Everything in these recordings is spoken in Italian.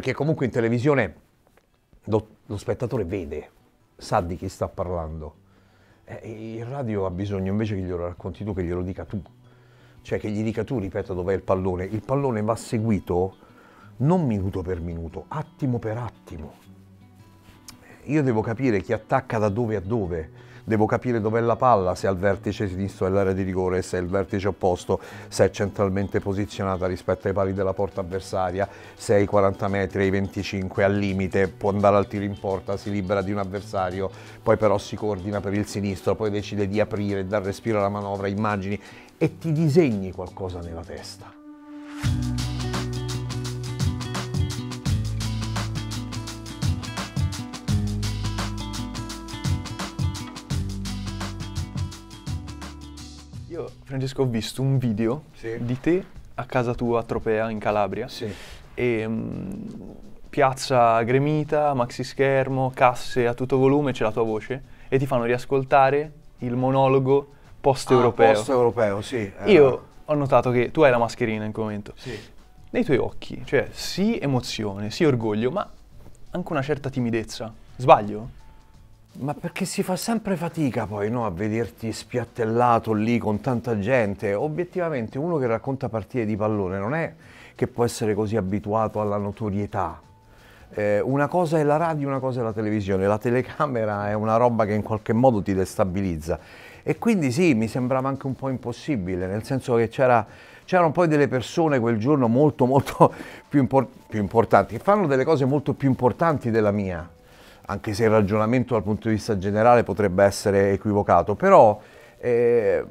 perché comunque in televisione lo, lo spettatore vede, sa di chi sta parlando. Eh, il radio ha bisogno invece che glielo racconti tu, che glielo dica tu. Cioè che gli dica tu, ripeto, dov'è il pallone. Il pallone va seguito non minuto per minuto, attimo per attimo. Io devo capire chi attacca da dove a dove devo capire dov'è la palla, se al vertice sinistro dell'area di rigore, se è il vertice opposto, se è centralmente posizionata rispetto ai pali della porta avversaria, se ai 40 metri, ai 25, al limite, può andare al tiro in porta, si libera di un avversario, poi però si coordina per il sinistro, poi decide di aprire, dar respiro alla manovra, immagini e ti disegni qualcosa nella testa. Francesco, ho visto un video sì. di te a casa tua a Tropea in Calabria. Sì. E, ehm, mh, piazza gremita, maxi schermo, casse a tutto volume, c'è la tua voce e ti fanno riascoltare il monologo post-europeo. Ah, post-europeo, sì. Eh. Io ho notato che tu hai la mascherina in quel momento. Sì. Nei tuoi occhi, cioè sì emozione, sì orgoglio, ma anche una certa timidezza. Sbaglio? Ma perché si fa sempre fatica poi no, a vederti spiattellato lì con tanta gente. Obiettivamente uno che racconta partite di pallone non è che può essere così abituato alla notorietà. Eh, una cosa è la radio, una cosa è la televisione. La telecamera è una roba che in qualche modo ti destabilizza. E quindi sì, mi sembrava anche un po' impossibile, nel senso che c'era c'erano poi delle persone quel giorno molto molto più, impor più importanti, che fanno delle cose molto più importanti della mia anche se il ragionamento dal punto di vista generale potrebbe essere equivocato, però eh,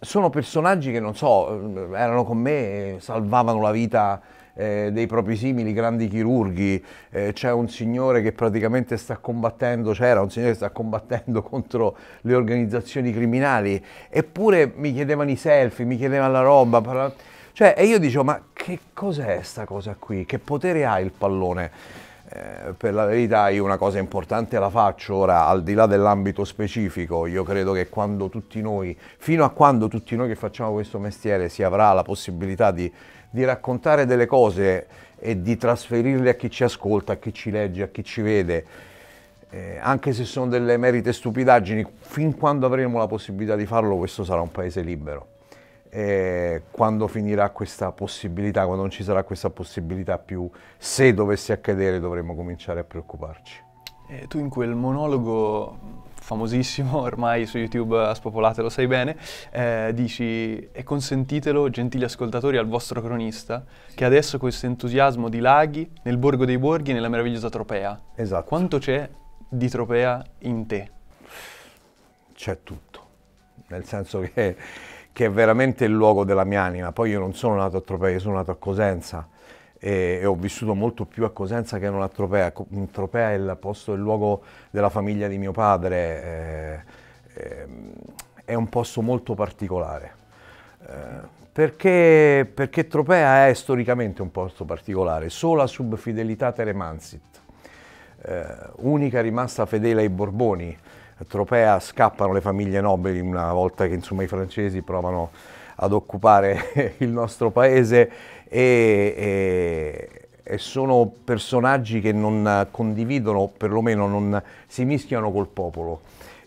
sono personaggi che non so, eh, erano con me, salvavano la vita eh, dei propri simili, grandi chirurghi, eh, c'è un signore che praticamente sta combattendo, c'era un signore che sta combattendo contro le organizzazioni criminali, eppure mi chiedevano i selfie, mi chiedevano la roba. Parla... Cioè, e io dicevo, ma che cos'è sta cosa qui? Che potere ha il pallone? Eh, per la verità io una cosa importante la faccio ora al di là dell'ambito specifico io credo che quando tutti noi fino a quando tutti noi che facciamo questo mestiere si avrà la possibilità di, di raccontare delle cose e di trasferirle a chi ci ascolta a chi ci legge a chi ci vede eh, anche se sono delle merite stupidaggini fin quando avremo la possibilità di farlo questo sarà un paese libero eh, quando finirà questa possibilità, quando non ci sarà questa possibilità più, se dovesse accadere dovremmo cominciare a preoccuparci. E tu in quel monologo famosissimo, ormai su YouTube spopolate, lo sai bene, eh, dici e consentitelo, gentili ascoltatori, al vostro cronista, che adesso questo entusiasmo di laghi nel borgo dei borghi, nella meravigliosa Tropea. Esatto. Quanto c'è di Tropea in te? C'è tutto, nel senso che che è veramente il luogo della mia anima. Poi io non sono nato a Tropea, io sono nato a Cosenza e, ho vissuto molto più a Cosenza che non a Tropea. Tropea è il posto, il luogo della famiglia di mio padre, eh, ehm, è un posto molto particolare. Eh, perché, perché, Tropea è storicamente un posto particolare, sola subfidelità Teremansit, Teremanzit, eh, unica rimasta fedele ai Borboni, Tropea scappano le famiglie nobili una volta che insomma, i francesi provano ad occupare il nostro paese e, e, e, sono personaggi che non condividono, perlomeno non si mischiano col popolo.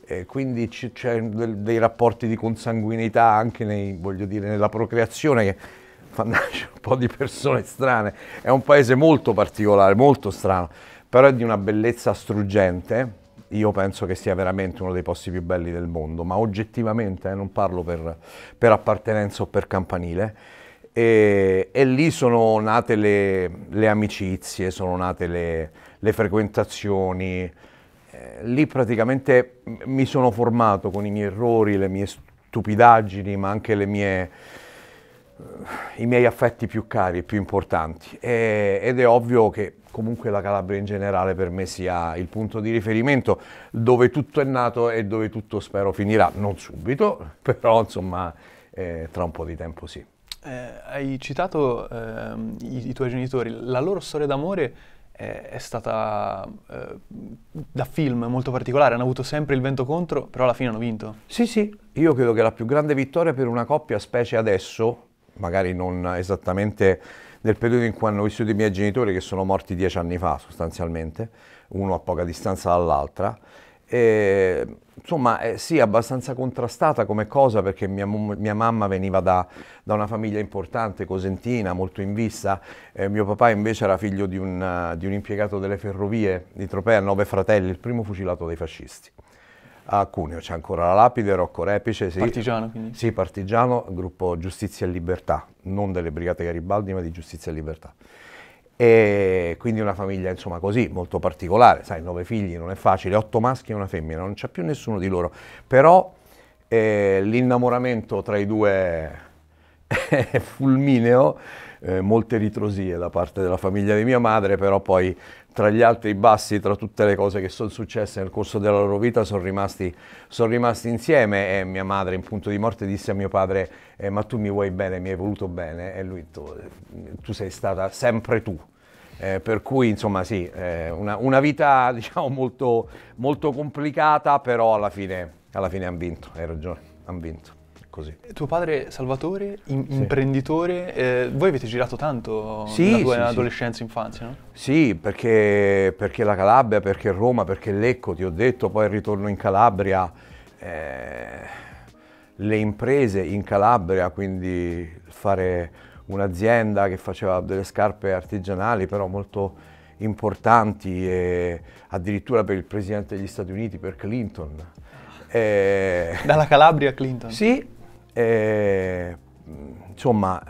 E quindi c'è dei rapporti di consanguinità anche nei, dire, nella procreazione che fanno nascere un po' di persone strane. È un paese molto particolare, molto strano, però è di una bellezza struggente io penso che sia veramente uno dei posti più belli del mondo, ma oggettivamente eh, non parlo per, per, appartenenza o per campanile. E, e lì sono nate le, le, amicizie, sono nate le, le frequentazioni. Eh, lì praticamente mi sono formato con i miei errori, le mie stupidaggini, ma anche le mie eh, i miei affetti più cari e più importanti e, ed è ovvio che comunque la Calabria in generale per me sia il punto di riferimento dove tutto è nato e dove tutto spero finirà, non subito, però insomma eh, tra un po' di tempo sì. Eh, hai citato eh, i, i, tuoi genitori, la loro storia d'amore è, è stata eh, da film molto particolare, hanno avuto sempre il vento contro, però alla fine hanno vinto. Sì, sì, io credo che la più grande vittoria per una coppia, specie adesso, magari non esattamente nel periodo in cui hanno vissuto i miei genitori che sono morti dieci anni fa sostanzialmente, uno a poca distanza dall'altra. E, insomma, eh, sì, abbastanza contrastata come cosa perché mia, mia mamma veniva da, da, una famiglia importante, cosentina, molto in vista. Eh, mio papà invece era figlio di un, uh, di un impiegato delle ferrovie di Tropea, nove fratelli, il primo fucilato dai fascisti a Cuneo, c'è ancora la lapide, Rocco Repice, sì. Partigiano quindi? Sì, partigiano, gruppo Giustizia e Libertà, non delle Brigate Garibaldi ma di Giustizia e Libertà. E quindi una famiglia insomma così, molto particolare, sai, nove figli non è facile, otto maschi e una femmina, non c'è più nessuno di loro, però eh, l'innamoramento tra i due è fulmineo, eh, molte ritrosie da parte della famiglia di mia madre, però poi tra gli alti e i bassi, tra tutte le cose che sono successe nel corso della loro vita, sono rimasti, son rimasti, insieme e mia madre in punto di morte disse a mio padre eh, ma tu mi vuoi bene, mi hai voluto bene e lui tu, tu sei stata sempre tu. Eh, per cui insomma sì, eh, una, una, vita diciamo molto, molto complicata, però alla fine, alla fine hanno vinto, hai ragione, hanno vinto così. Tuo padre Salvatore, in- sì. imprenditore, eh, voi avete girato tanto sì, nella tua sì, adolescenza e infanzia, no? Sì, perché, perché, la Calabria, perché Roma, perché Lecco, ti ho detto, poi il ritorno in Calabria, eh, le imprese in Calabria, quindi fare un'azienda che faceva delle scarpe artigianali, però molto importanti, e addirittura per il presidente degli Stati Uniti, per Clinton. E... Eh, Dalla Calabria a Clinton? Sì, e, mm, insomma,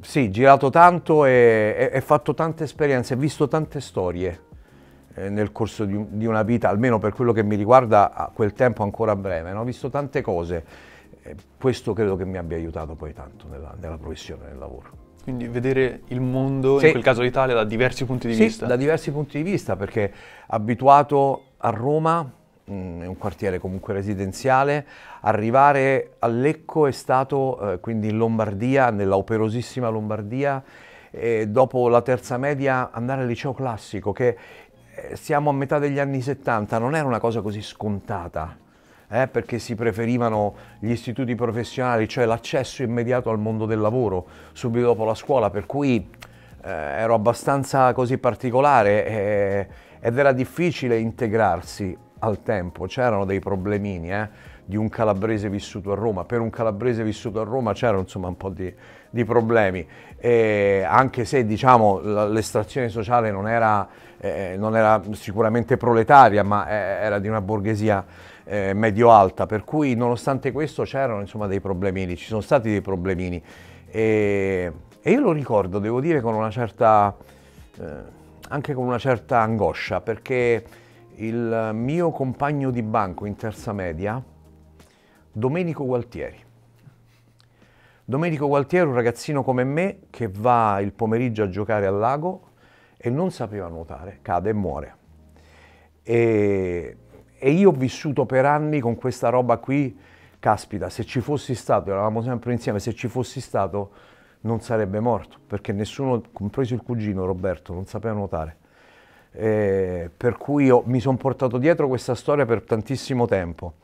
sì, girato tanto e, e, fatto tante esperienze, visto tante storie eh, nel corso di, di, una vita, almeno per quello che mi riguarda a quel tempo ancora breve, ho visto tante cose. E eh, questo credo che mi abbia aiutato poi tanto nella, nella professione, nel lavoro. Quindi vedere il mondo, sì. in quel caso l'Italia, da diversi punti di sì, vista? da diversi punti di vista, perché abituato a Roma mh, mm, è un quartiere comunque residenziale, arrivare a Lecco è stato eh, quindi in Lombardia, nella operosissima Lombardia, e dopo la terza media andare al liceo classico che eh, siamo a metà degli anni 70, non era una cosa così scontata. Eh, perché si preferivano gli istituti professionali, cioè l'accesso immediato al mondo del lavoro subito dopo la scuola, per cui eh, ero abbastanza così particolare eh, ed era difficile integrarsi al tempo c'erano dei problemini eh, di un calabrese vissuto a Roma, per un calabrese vissuto a Roma c'erano insomma un po' di, di problemi, e anche se diciamo l'estrazione sociale non era, eh, non era, sicuramente proletaria ma eh, era di una borghesia eh, medio-alta, per cui nonostante questo c'erano insomma dei problemini, ci sono stati dei problemini e, e io lo ricordo devo dire con una certa, eh, anche con una certa angoscia perché il mio compagno di banco in terza media, Domenico Gualtieri. Domenico Gualtieri, è un ragazzino come me che va il pomeriggio a giocare al lago e non sapeva nuotare, cade e muore. E, e io ho vissuto per anni con questa roba qui, caspita, se ci fossi stato, eravamo sempre insieme, se ci fossi stato non sarebbe morto, perché nessuno, compreso il cugino Roberto, non sapeva nuotare. Eh, per cui io mi sono portato dietro questa storia per tantissimo tempo.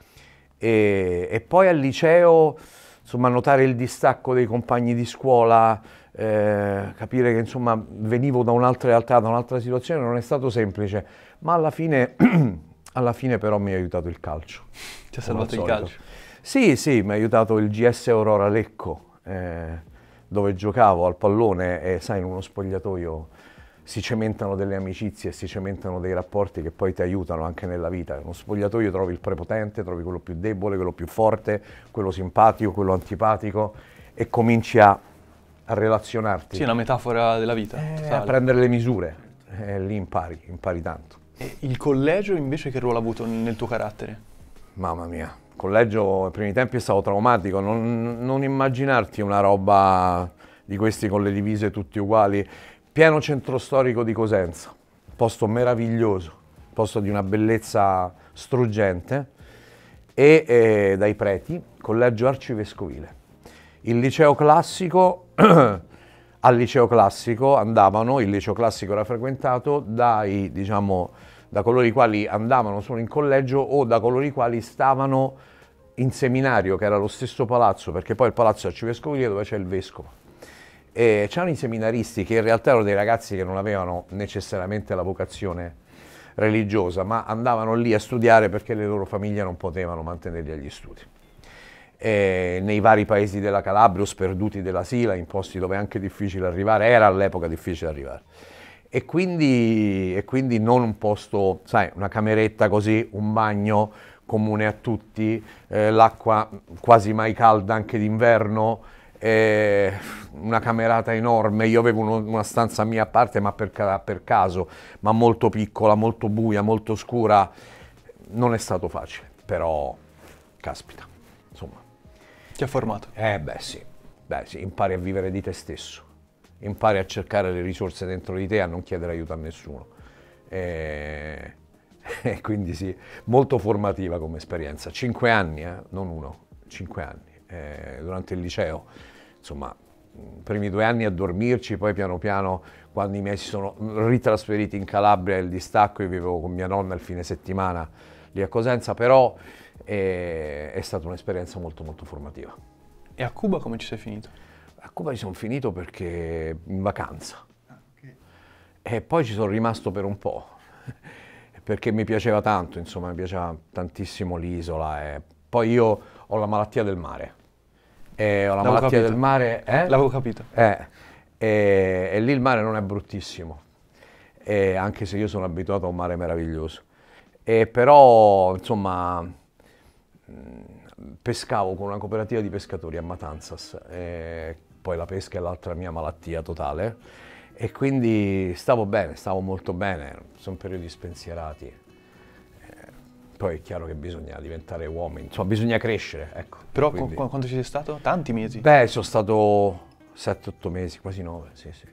E, e, poi al liceo, insomma, notare il distacco dei compagni di scuola, eh, capire che insomma venivo da un'altra realtà, da un'altra situazione, non è stato semplice, ma alla fine, alla fine però mi ha aiutato il calcio. Ti ha salvato il calcio? Sì, sì, mi ha aiutato il GS Aurora Lecco, eh, dove giocavo al pallone e sai, in uno spogliatoio si cementano delle amicizie, si cementano dei rapporti che poi ti aiutano anche nella vita. In uno spogliatoio trovi il prepotente, trovi quello più debole, quello più forte, quello simpatico, quello antipatico e cominci a, a relazionarti. Sì, è una metafora della vita. Eh, a prendere le misure, eh, lì impari, impari tanto. E il collegio invece che ruolo ha avuto nel tuo carattere? Mamma mia, il collegio ai primi tempi è stato traumatico, non, non immaginarti una roba di questi con le divise tutti uguali Pieno centro storico di Cosenza, posto meraviglioso, posto di una bellezza struggente, e eh, dai preti, collegio arcivescovile. Il liceo classico, al liceo classico andavano, il liceo classico era frequentato dai, diciamo, da coloro i quali andavano solo in collegio o da coloro i quali stavano in seminario, che era lo stesso palazzo, perché poi il palazzo arcivescovile dove c'è il vescovo. E eh, c'erano i seminaristi che in realtà erano dei ragazzi che non avevano necessariamente la vocazione religiosa, ma andavano lì a studiare perché le loro famiglie non potevano mantenerli agli studi. E eh, nei vari paesi della Calabria sperduti della Sila, in posti dove è anche difficile arrivare, era all'epoca difficile arrivare. E quindi, e quindi non un posto, sai, una cameretta così, un bagno comune a tutti, eh, l'acqua quasi mai calda anche d'inverno, una camerata enorme, io avevo uno, una stanza mia a parte, ma per, per caso, ma molto piccola, molto buia, molto scura, non è stato facile, però caspita, insomma. Ti ha formato? Eh beh sì, beh sì, impari a vivere di te stesso, impari a cercare le risorse dentro di te, a non chiedere aiuto a nessuno. E... e quindi sì, molto formativa come esperienza. Cinque anni, eh? non uno, cinque anni, eh, durante il liceo insomma, i primi due anni a dormirci, poi piano piano quando i miei si sono ritrasferiti in Calabria, il distacco, io vivevo con mia nonna il fine settimana lì a Cosenza, però è, eh, è stata un'esperienza molto molto formativa. E a Cuba come ci sei finito? A Cuba ci sono finito perché in vacanza ah, okay. e poi ci sono rimasto per un po' perché mi piaceva tanto, insomma mi piaceva tantissimo l'isola e poi io ho la malattia del mare e eh, ho la L'avevo malattia capito. del mare. Eh? L'avevo capito. Eh, e, e lì il mare non è bruttissimo, e anche se io sono abituato a un mare meraviglioso. E però, insomma, mm, pescavo con una cooperativa di pescatori a Matanzas, poi la pesca è l'altra mia malattia totale, e quindi stavo bene, stavo molto bene, sono periodi spensierati. Poi è chiaro che bisogna diventare uomini, insomma bisogna crescere, ecco. Però Quindi... qu- quanto ci sei stato? Tanti mesi? Beh, sono stato 7-8 mesi, quasi 9, sì, sì.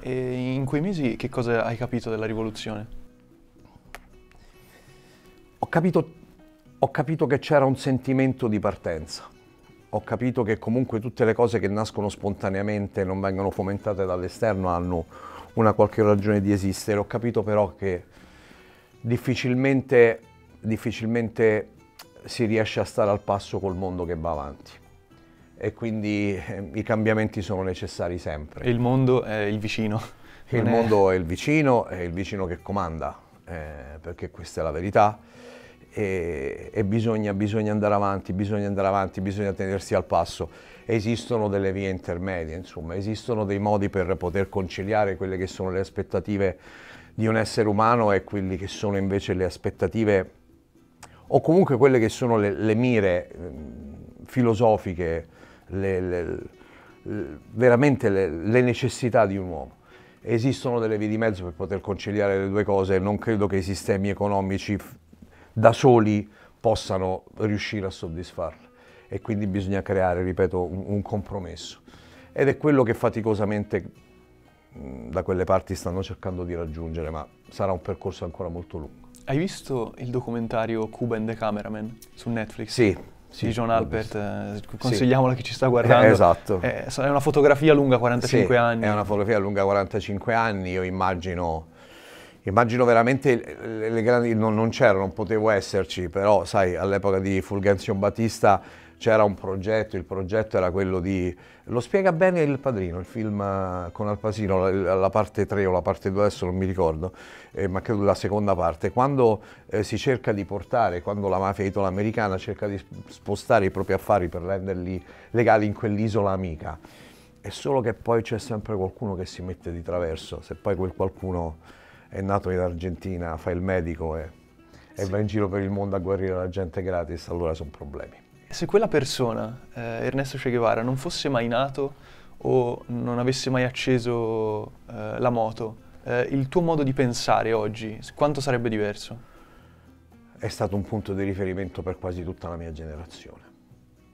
E in quei mesi che cosa hai capito della rivoluzione? Ho capito, ho capito che c'era un sentimento di partenza, ho capito che comunque tutte le cose che nascono spontaneamente e non vengono fomentate dall'esterno hanno una qualche ragione di esistere, ho capito però che difficilmente difficilmente si riesce a stare al passo col mondo che va avanti e quindi eh, i cambiamenti sono necessari sempre. Il mondo è il vicino. Il è... mondo è il vicino, è il vicino che comanda, eh, perché questa è la verità e, e bisogna, bisogna, andare avanti, bisogna andare avanti, bisogna tenersi al passo. Esistono delle vie intermedie, insomma, esistono dei modi per poter conciliare quelle che sono le aspettative di un essere umano e quelle che sono invece le aspettative o comunque quelle che sono le, le mire ehm, filosofiche, le, le, veramente le necessità di un uomo. Esistono delle vie di mezzo per poter conciliare le due cose, non credo che i sistemi economici da soli possano riuscire a soddisfarle e quindi bisogna creare, ripeto, un, un, compromesso. Ed è quello che faticosamente da quelle parti stanno cercando di raggiungere, ma sarà un percorso ancora molto lungo. Hai visto il documentario Cuba and the Cameraman su Netflix? Sì. sì di John Albert, eh, consigliamola sì. chi ci sta guardando. Eh, esatto. Eh, è, una fotografia lunga 45 sì, anni. È una fotografia lunga 45 anni, io immagino immagino veramente le, le grandi, non, non, c'era, non potevo esserci, però sai, all'epoca di Fulgenzio Battista c'era un progetto, il progetto era quello di lo spiega bene il padrino, il film eh, con Al Pacino, la, la parte 3 o la parte 2, adesso non mi ricordo, eh, ma credo la seconda parte, quando eh, si cerca di portare, quando la mafia italo-americana cerca di spostare i propri affari per renderli legali in quell'isola amica. È solo che poi c'è sempre qualcuno che si mette di traverso, se poi quel qualcuno è nato in Argentina, fa il medico e, e va in giro per il mondo a guarire la gente gratis, allora sono problemi. Se quella persona, eh, Ernesto Che Guevara, non fosse mai nato o non avesse mai acceso eh, la moto, eh, il tuo modo di pensare oggi, quanto sarebbe diverso? È stato un punto di riferimento per quasi tutta la mia generazione.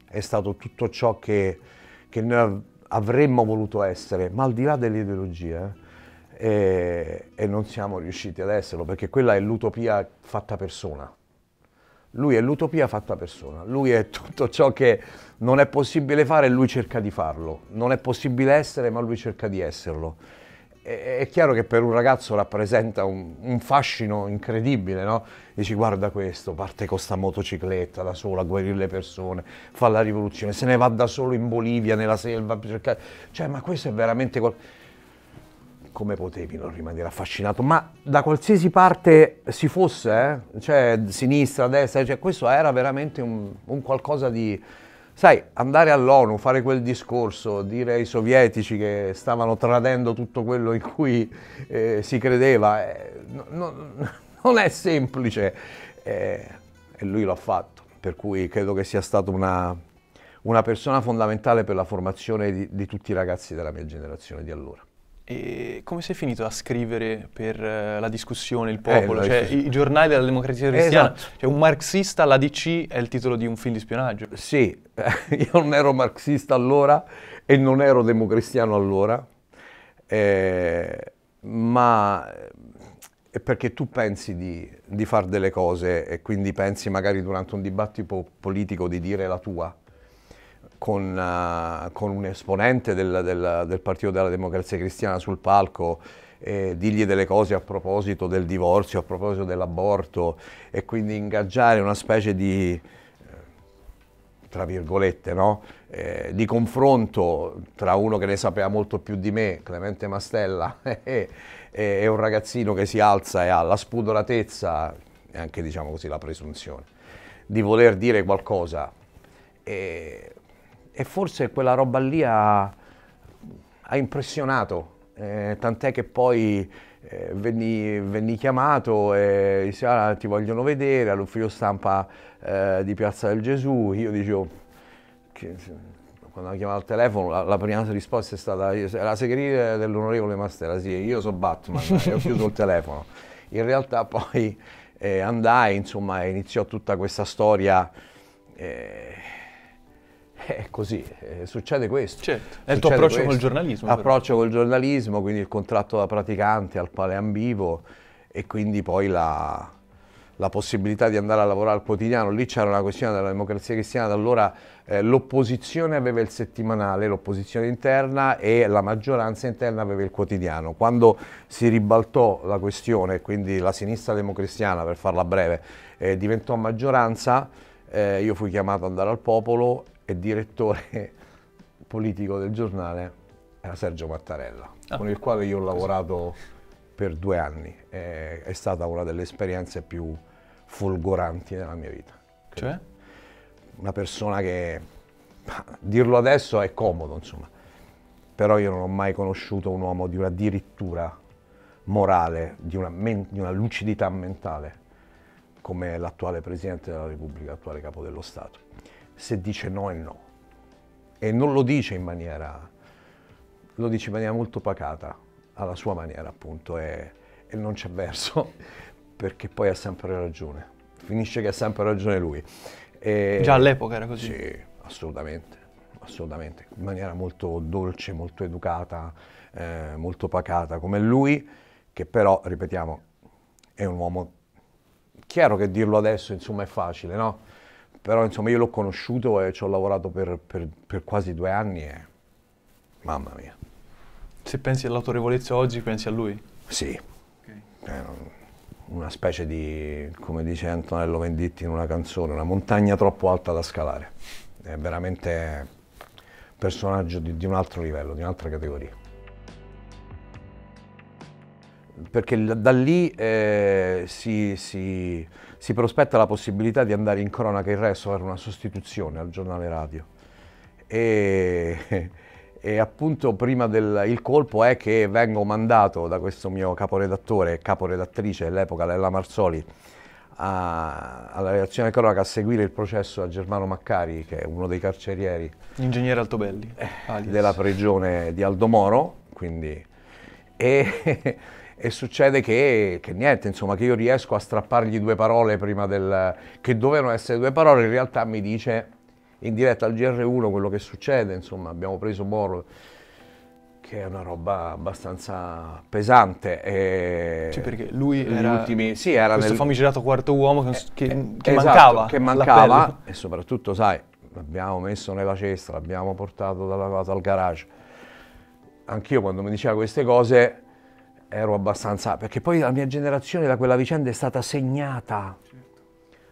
È stato tutto ciò che, che noi avremmo voluto essere, ma al di là delle ideologie, eh, e, e non siamo riusciti ad esserlo, perché quella è l'utopia fatta persona. Lui è l'utopia fatta persona, lui è tutto ciò che non è possibile fare e lui cerca di farlo. Non è possibile essere, ma lui cerca di esserlo. è chiaro che per un ragazzo rappresenta un, un fascino incredibile, no? Dici guarda questo, parte con sta motocicletta da solo a guarire le persone, fa la rivoluzione, se ne va da solo in Bolivia, nella selva, cercare... cioè ma questo è veramente qualcosa come potevi non rimanere affascinato? Ma da qualsiasi parte si fosse, eh? cioè sinistra, destra, cioè, questo era veramente un, un qualcosa di... Sai, andare all'ONU, fare quel discorso, dire ai sovietici che stavano tradendo tutto quello in cui eh, si credeva, eh, no, no, non è semplice. Eh, e lui l'ha fatto, per cui credo che sia stato una, una persona fondamentale per la formazione di, di tutti i ragazzi della mia generazione di allora. E come sei finito a scrivere per eh, la discussione, il eh, popolo? Eh, cioè, i, i, giornali della democrazia cristiana? Esatto. Cioè, un marxista all'ADC è il titolo di un film di spionaggio? Sì, io non ero marxista allora e non ero democristiano allora, eh, ma è eh, perché tu pensi di, di fare delle cose e quindi pensi magari durante un dibattito politico di dire la tua con, uh, con un esponente del, del, del, Partito della Democrazia Cristiana sul palco eh, dirgli delle cose a proposito del divorzio, a proposito dell'aborto e quindi ingaggiare una specie di, eh, tra virgolette, no? eh, di confronto tra uno che ne sapeva molto più di me, Clemente Mastella, e, e, un ragazzino che si alza e ha la spudoratezza e anche diciamo così la presunzione di voler dire qualcosa. E e forse quella roba lì ha, ha impressionato, eh, tant'è che poi eh, venni, venni, chiamato e disse ah, ti vogliono vedere all'ufficio stampa eh, di Piazza del Gesù, io dicevo che, quando mi chiamato al telefono la, la, prima risposta è stata la segreteria dell'onorevole Mastella, sì, io sono Batman e ho chiuso il telefono. In realtà poi eh, andai, insomma, iniziò tutta questa storia eh, è così, eh, succede questo. Certo. È il tuo approccio questo. col giornalismo. Approccio però. col giornalismo, quindi il contratto da praticante al quale ambivo e quindi poi la, la possibilità di andare a lavorare al quotidiano, lì c'era una questione della democrazia cristiana, da allora eh, l'opposizione aveva il settimanale, l'opposizione interna e la maggioranza interna aveva il quotidiano. Quando si ribaltò la questione, quindi la sinistra democristiana, per farla breve, eh, diventò maggioranza, eh, io fui chiamato ad andare al popolo e direttore politico del giornale era Sergio Mattarella, ah, con il quale io ho lavorato per due anni. È, è stata una delle esperienze più folgoranti della mia vita. Cioè? Una persona che, dirlo adesso è comodo, insomma, però io non ho mai conosciuto un uomo di una dirittura morale, di una, men di una lucidità mentale come l'attuale Presidente della Repubblica, l'attuale Capo dello Stato se dice no è no. E non lo dice in maniera, lo dice in maniera molto pacata, alla sua maniera appunto, e, e non c'è verso, perché poi ha sempre ragione. Finisce che ha sempre ragione lui. E, Già all'epoca era così? Sì, assolutamente, assolutamente, in maniera molto dolce, molto educata, eh, molto pacata, come lui, che però, ripetiamo, è un uomo... Chiaro che dirlo adesso, insomma, è facile, no? Però insomma io l'ho conosciuto e ci ho lavorato per, per, per quasi due anni e mamma mia. Se pensi all'autorevolezza oggi, pensi a lui? Sì. Okay. Una specie di, come dice Antonello Venditti in una canzone, una montagna troppo alta da scalare. È veramente personaggio di, di un altro livello, di un'altra categoria perché da lì eh, si, si, si, prospetta la possibilità di andare in cronaca il resto, fare una sostituzione al giornale radio. E, e appunto prima del colpo è che vengo mandato da questo mio caporedattore, caporedattrice all'epoca Lella Marzoli, a, alla reazione cronaca a seguire il processo a Germano Maccari, che è uno dei carcerieri. Ingegnere Altobelli. Eh, della prigione di Aldomoro, quindi... E, e succede che, che, niente, insomma, che io riesco a strappargli due parole prima del... che dovevano essere due parole, in realtà mi dice in diretta al GR1 quello che succede, insomma, abbiamo preso Moro, che è una roba abbastanza pesante. E sì, perché lui era, ultimi, sì, era questo nel... famigerato quarto uomo che, eh, che, che esatto, mancava. Che mancava e soprattutto, sai, l'abbiamo messo nella cesta, l'abbiamo portato dalla, al garage. Anch'io quando mi diceva queste cose ero abbastanza... perché poi la mia generazione da quella vicenda è stata segnata, certo.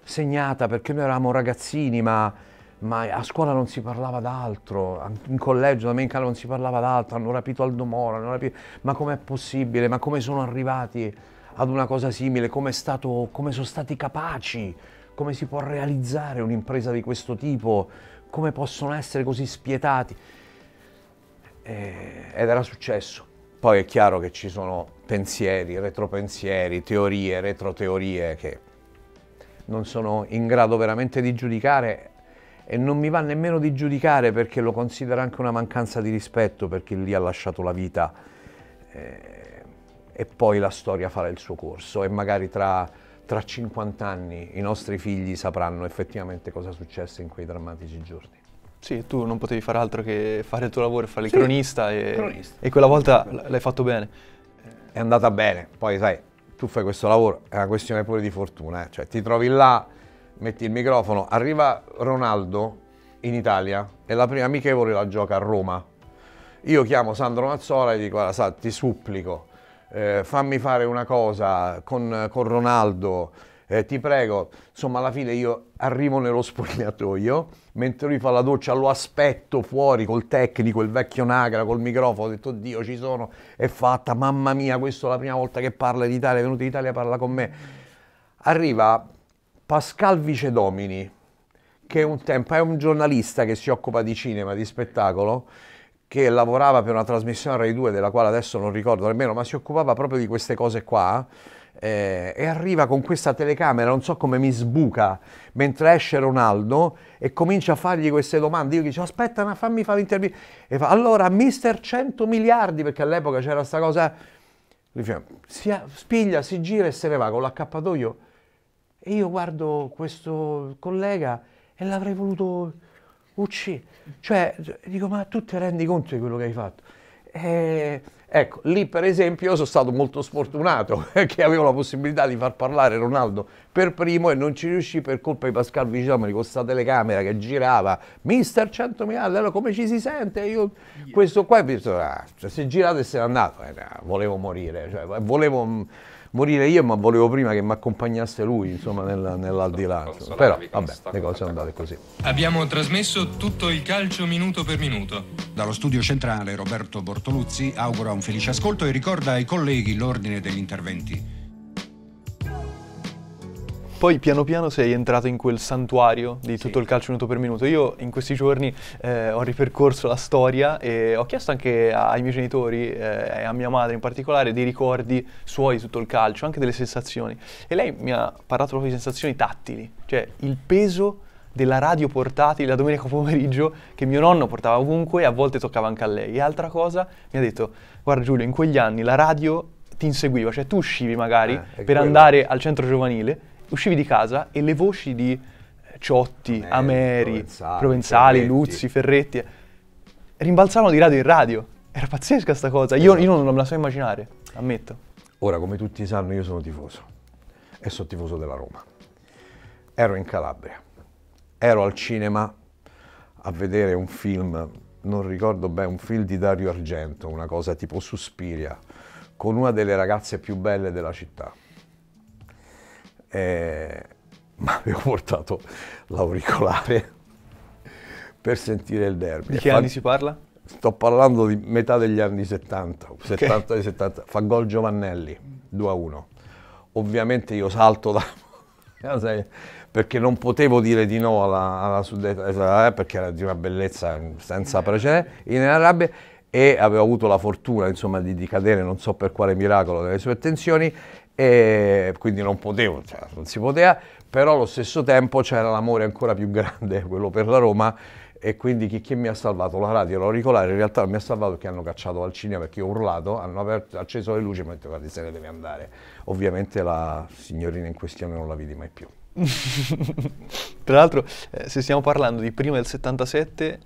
segnata perché noi eravamo ragazzini ma, ma, a scuola non si parlava d'altro, in collegio da me in casa non si parlava d'altro, hanno rapito Aldo Mora, hanno rapito... ma com'è possibile, ma come sono arrivati ad una cosa simile, come, stato, come sono stati capaci, come si può realizzare un'impresa di questo tipo, come possono essere così spietati. Eh, ed era successo. Poi è chiaro che ci sono pensieri, retropensieri, teorie, retroteorie che non sono in grado veramente di giudicare e non mi va nemmeno di giudicare perché lo considero anche una mancanza di rispetto per chi lì ha lasciato la vita eh, e poi la storia farà il suo corso e magari tra, tra 50 anni i nostri figli sapranno effettivamente cosa è successo in quei drammatici giorni. Sì, tu non potevi fare altro che fare il tuo lavoro, fare il sì, cronista, e, cronista e quella volta l'hai fatto bene. È andata bene, poi sai, tu fai questo lavoro, è una questione pure di fortuna, eh. cioè ti trovi là, metti il microfono, arriva Ronaldo in Italia e la prima amichevole la gioca a Roma. Io chiamo Sandro Mazzola e dico, guarda, sa, ti supplico, eh, fammi fare una cosa con, con Ronaldo, eh, ti prego. Insomma, alla fine io arrivo nello spogliatoio, mentre lui fa la doccia lo aspetto fuori col tecnico, il vecchio Nagra, col microfono, ho detto Dio ci sono, è fatta, mamma mia, questa è la prima volta che parla in Italia, è venuto in Italia, parla con me. Arriva Pascal Vicedomini, che un, tempo, è un giornalista che si occupa di cinema, di spettacolo, che lavorava per una trasmissione Rai 2 della quale adesso non ricordo nemmeno, ma si occupava proprio di queste cose qua eh, e arriva con questa telecamera, non so come mi sbuca, mentre esce Ronaldo e comincia a fargli queste domande. Io gli dicevo, aspetta, ma fammi fare l'intervista. E fa, allora, mister 100 miliardi, perché all'epoca c'era questa cosa, dice, si spiglia, si gira e se ne va con l'accappatoio. E io guardo questo collega e l'avrei voluto uccidere. Cioè, dico, ma tu ti rendi conto di quello che hai fatto? Eh, ecco, lì per esempio io sono stato molto sfortunato perché avevo la possibilità di far parlare Ronaldo per primo e non ci riuscì per colpa di Pascal Vigilomani con questa telecamera che girava Mister 100 100.000, allora come ci si sente? Io, questo qua, ah, cioè, se girate se n'è andato, eh, volevo morire, cioè, volevo mm, morire io, ma volevo prima che mi accompagnasse lui, insomma, nella, nell'aldilà. Insomma. Però, vabbè, le cose sono andate così. Abbiamo trasmesso tutto il calcio minuto per minuto. Dallo studio centrale Roberto Bortoluzzi augura un felice ascolto e ricorda ai colleghi l'ordine degli interventi poi piano piano sei entrato in quel santuario di tutto sì. il calcio minuto per minuto. Io in questi giorni eh, ho ripercorso la storia e ho chiesto anche ai miei genitori eh, e a mia madre in particolare dei ricordi suoi di tutto il calcio, anche delle sensazioni. E lei mi ha parlato proprio di sensazioni tattili, cioè il peso della radio portatile la domenica pomeriggio che mio nonno portava ovunque e a volte toccava anche a lei. E altra cosa, mi ha detto, guarda Giulio, in quegli anni la radio ti inseguiva, cioè tu uscivi magari eh, per quello. andare al centro giovanile uscivi di casa e le voci di eh, Ciotti, Ameri, Ameri Provenzali, Provenzali Ferretti. Luzzi, Ferretti, rimbalzavano di radio in radio. Era pazzesca sta cosa, io, esatto. io non me la so immaginare, ammetto. Ora, come tutti sanno, io sono tifoso e sono tifoso della Roma. Ero in Calabria, ero al cinema a vedere un film, non ricordo bene, un film di Dario Argento, una cosa tipo Suspiria, con una delle ragazze più belle della città eh, ma avevo portato l'auricolare per sentire il derby. Di che fa... anni si parla? Sto parlando di metà degli anni 70, okay. 70 e 70. Fa gol Giovannelli, 2-1. Ovviamente io salto da... perché non potevo dire di no alla, alla suddetta, eh, eh perché era di una bellezza senza precedenti, in Arabia e avevo avuto la fortuna insomma, di, di, cadere, non so per quale miracolo, nelle sue attenzioni e quindi non potevo, cioè, non si poteva, però allo stesso tempo c'era l'amore ancora più grande, quello per la Roma, e quindi chi, chi mi ha salvato? La radio, l'auricolare, in realtà non mi ha salvato perché hanno cacciato al cinema perché ho urlato, hanno aperto, acceso le luci e mi hanno detto guardi se ne deve andare. Ovviamente la signorina in questione non la vidi mai più. Tra l'altro, eh, se stiamo parlando di prima del 77,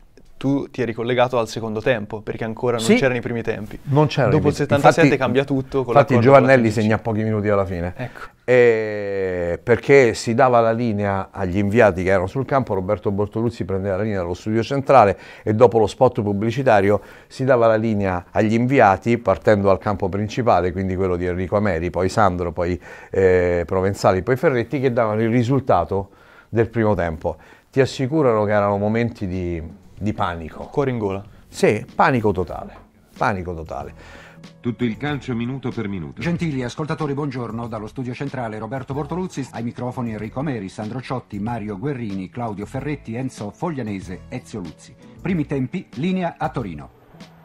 tu ti eri collegato al secondo tempo, perché ancora non sì, c'erano i primi tempi. Non c'erano. Dopo il 77 infatti, cambia tutto. infatti Giovannelli segna pochi minuti alla fine. Ecco. E perché si dava la linea agli inviati che erano sul campo, Roberto Bortoluzzi prendeva la linea dallo studio centrale e dopo lo spot pubblicitario si dava la linea agli inviati partendo dal campo principale, quindi quello di Enrico Ameri, poi Sandro, poi eh, Provenzali, poi Ferretti, che davano il risultato del primo tempo. Ti assicurano che erano momenti di di panico. Cuore in gola. Sì, panico totale, panico totale. Tutto il calcio minuto per minuto. Gentili ascoltatori, buongiorno. Dallo studio centrale Roberto Bortoluzzi, ai microfoni Enrico Ameri, Sandro Ciotti, Mario Guerrini, Claudio Ferretti, Enzo Foglianese, Ezio Luzzi. Primi tempi, linea a Torino.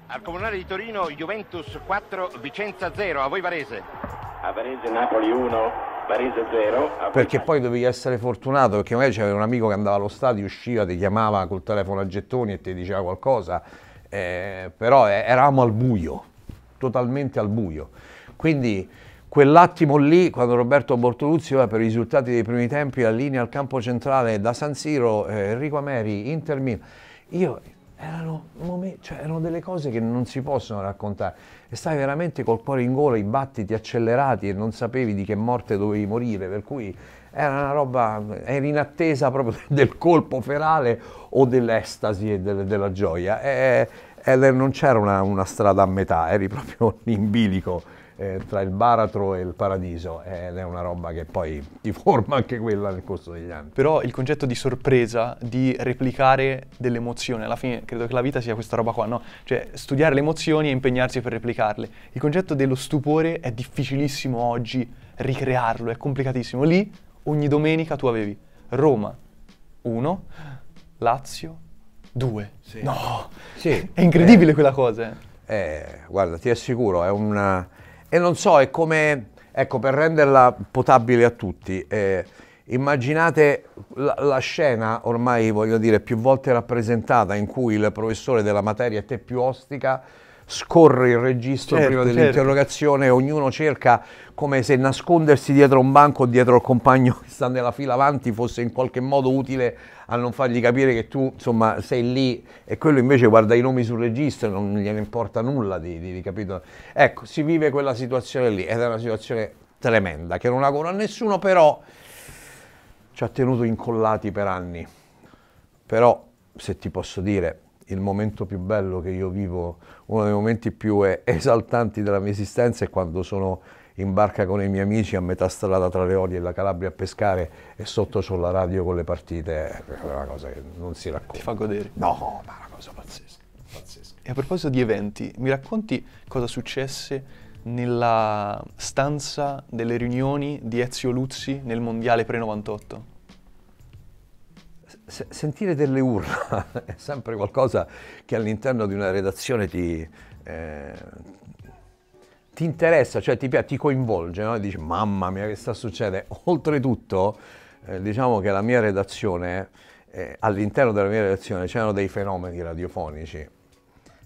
Al Comunale di Torino, Juventus 4, Vicenza 0. A voi Varese. A Varese Napoli 1, Varese 0. Perché poi dovevi essere fortunato, perché magari c'era un amico che andava allo stadio, usciva, ti chiamava col telefono a gettoni e ti diceva qualcosa, eh, però eh, eravamo al buio, totalmente al buio. Quindi quell'attimo lì, quando Roberto Bortoluzzi va per i risultati dei primi tempi, la linea al campo centrale da San Siro, eh, Enrico Ameri, Inter Milan, io erano, momenti, cioè, erano, delle cose che non si possono raccontare e stai veramente col cuore in gola, i battiti accelerati e non sapevi di che morte dovevi morire, per cui era una roba, eri in attesa proprio del colpo ferale o dell'estasi e del, della gioia e, e non c'era una, una strada a metà, eri proprio in bilico eh, tra il baratro e il paradiso ed è una roba che poi ti forma anche quella nel corso degli anni. Però il concetto di sorpresa, di replicare dell'emozione, alla fine credo che la vita sia questa roba qua, no? Cioè studiare le emozioni e impegnarsi per replicarle. Il concetto dello stupore è difficilissimo oggi ricrearlo, è complicatissimo. Lì ogni domenica tu avevi Roma 1, Lazio 2. Sì. No! Sì. È incredibile eh, quella cosa. Eh. eh. guarda, ti assicuro, è una e non so, è come, ecco, per renderla potabile a tutti, eh, immaginate la, la, scena, ormai voglio dire, più volte rappresentata, in cui il professore della materia te più ostica scorre il registro certo, prima certo. dell'interrogazione, certo. ognuno cerca come se nascondersi dietro un banco o dietro il compagno che sta nella fila avanti fosse in qualche modo utile a non fargli capire che tu insomma sei lì e quello invece guarda i nomi sul registro e non gliene importa nulla di, di, di capito. Ecco, si vive quella situazione lì ed è una situazione tremenda che non auguro a nessuno però ci ha tenuto incollati per anni. Però se ti posso dire il momento più bello che io vivo, uno dei momenti più eh, esaltanti della mia esistenza è quando sono in barca con i miei amici a metà strada tra le Olie e la Calabria a pescare e sotto sulla radio con le partite, eh, è una cosa che non si racconta. Ti fa godere? No, ma è una cosa pazzesca, pazzesca. E a proposito di eventi, mi racconti cosa successe nella stanza delle riunioni di Ezio Luzzi nel Mondiale pre-98? sentire delle urla è sempre qualcosa che all'interno di una redazione ti, eh, ti interessa, cioè ti, ti coinvolge, no? dici mamma mia che sta succedendo. Oltretutto eh, diciamo che la mia redazione, eh, all'interno della mia redazione c'erano dei fenomeni radiofonici,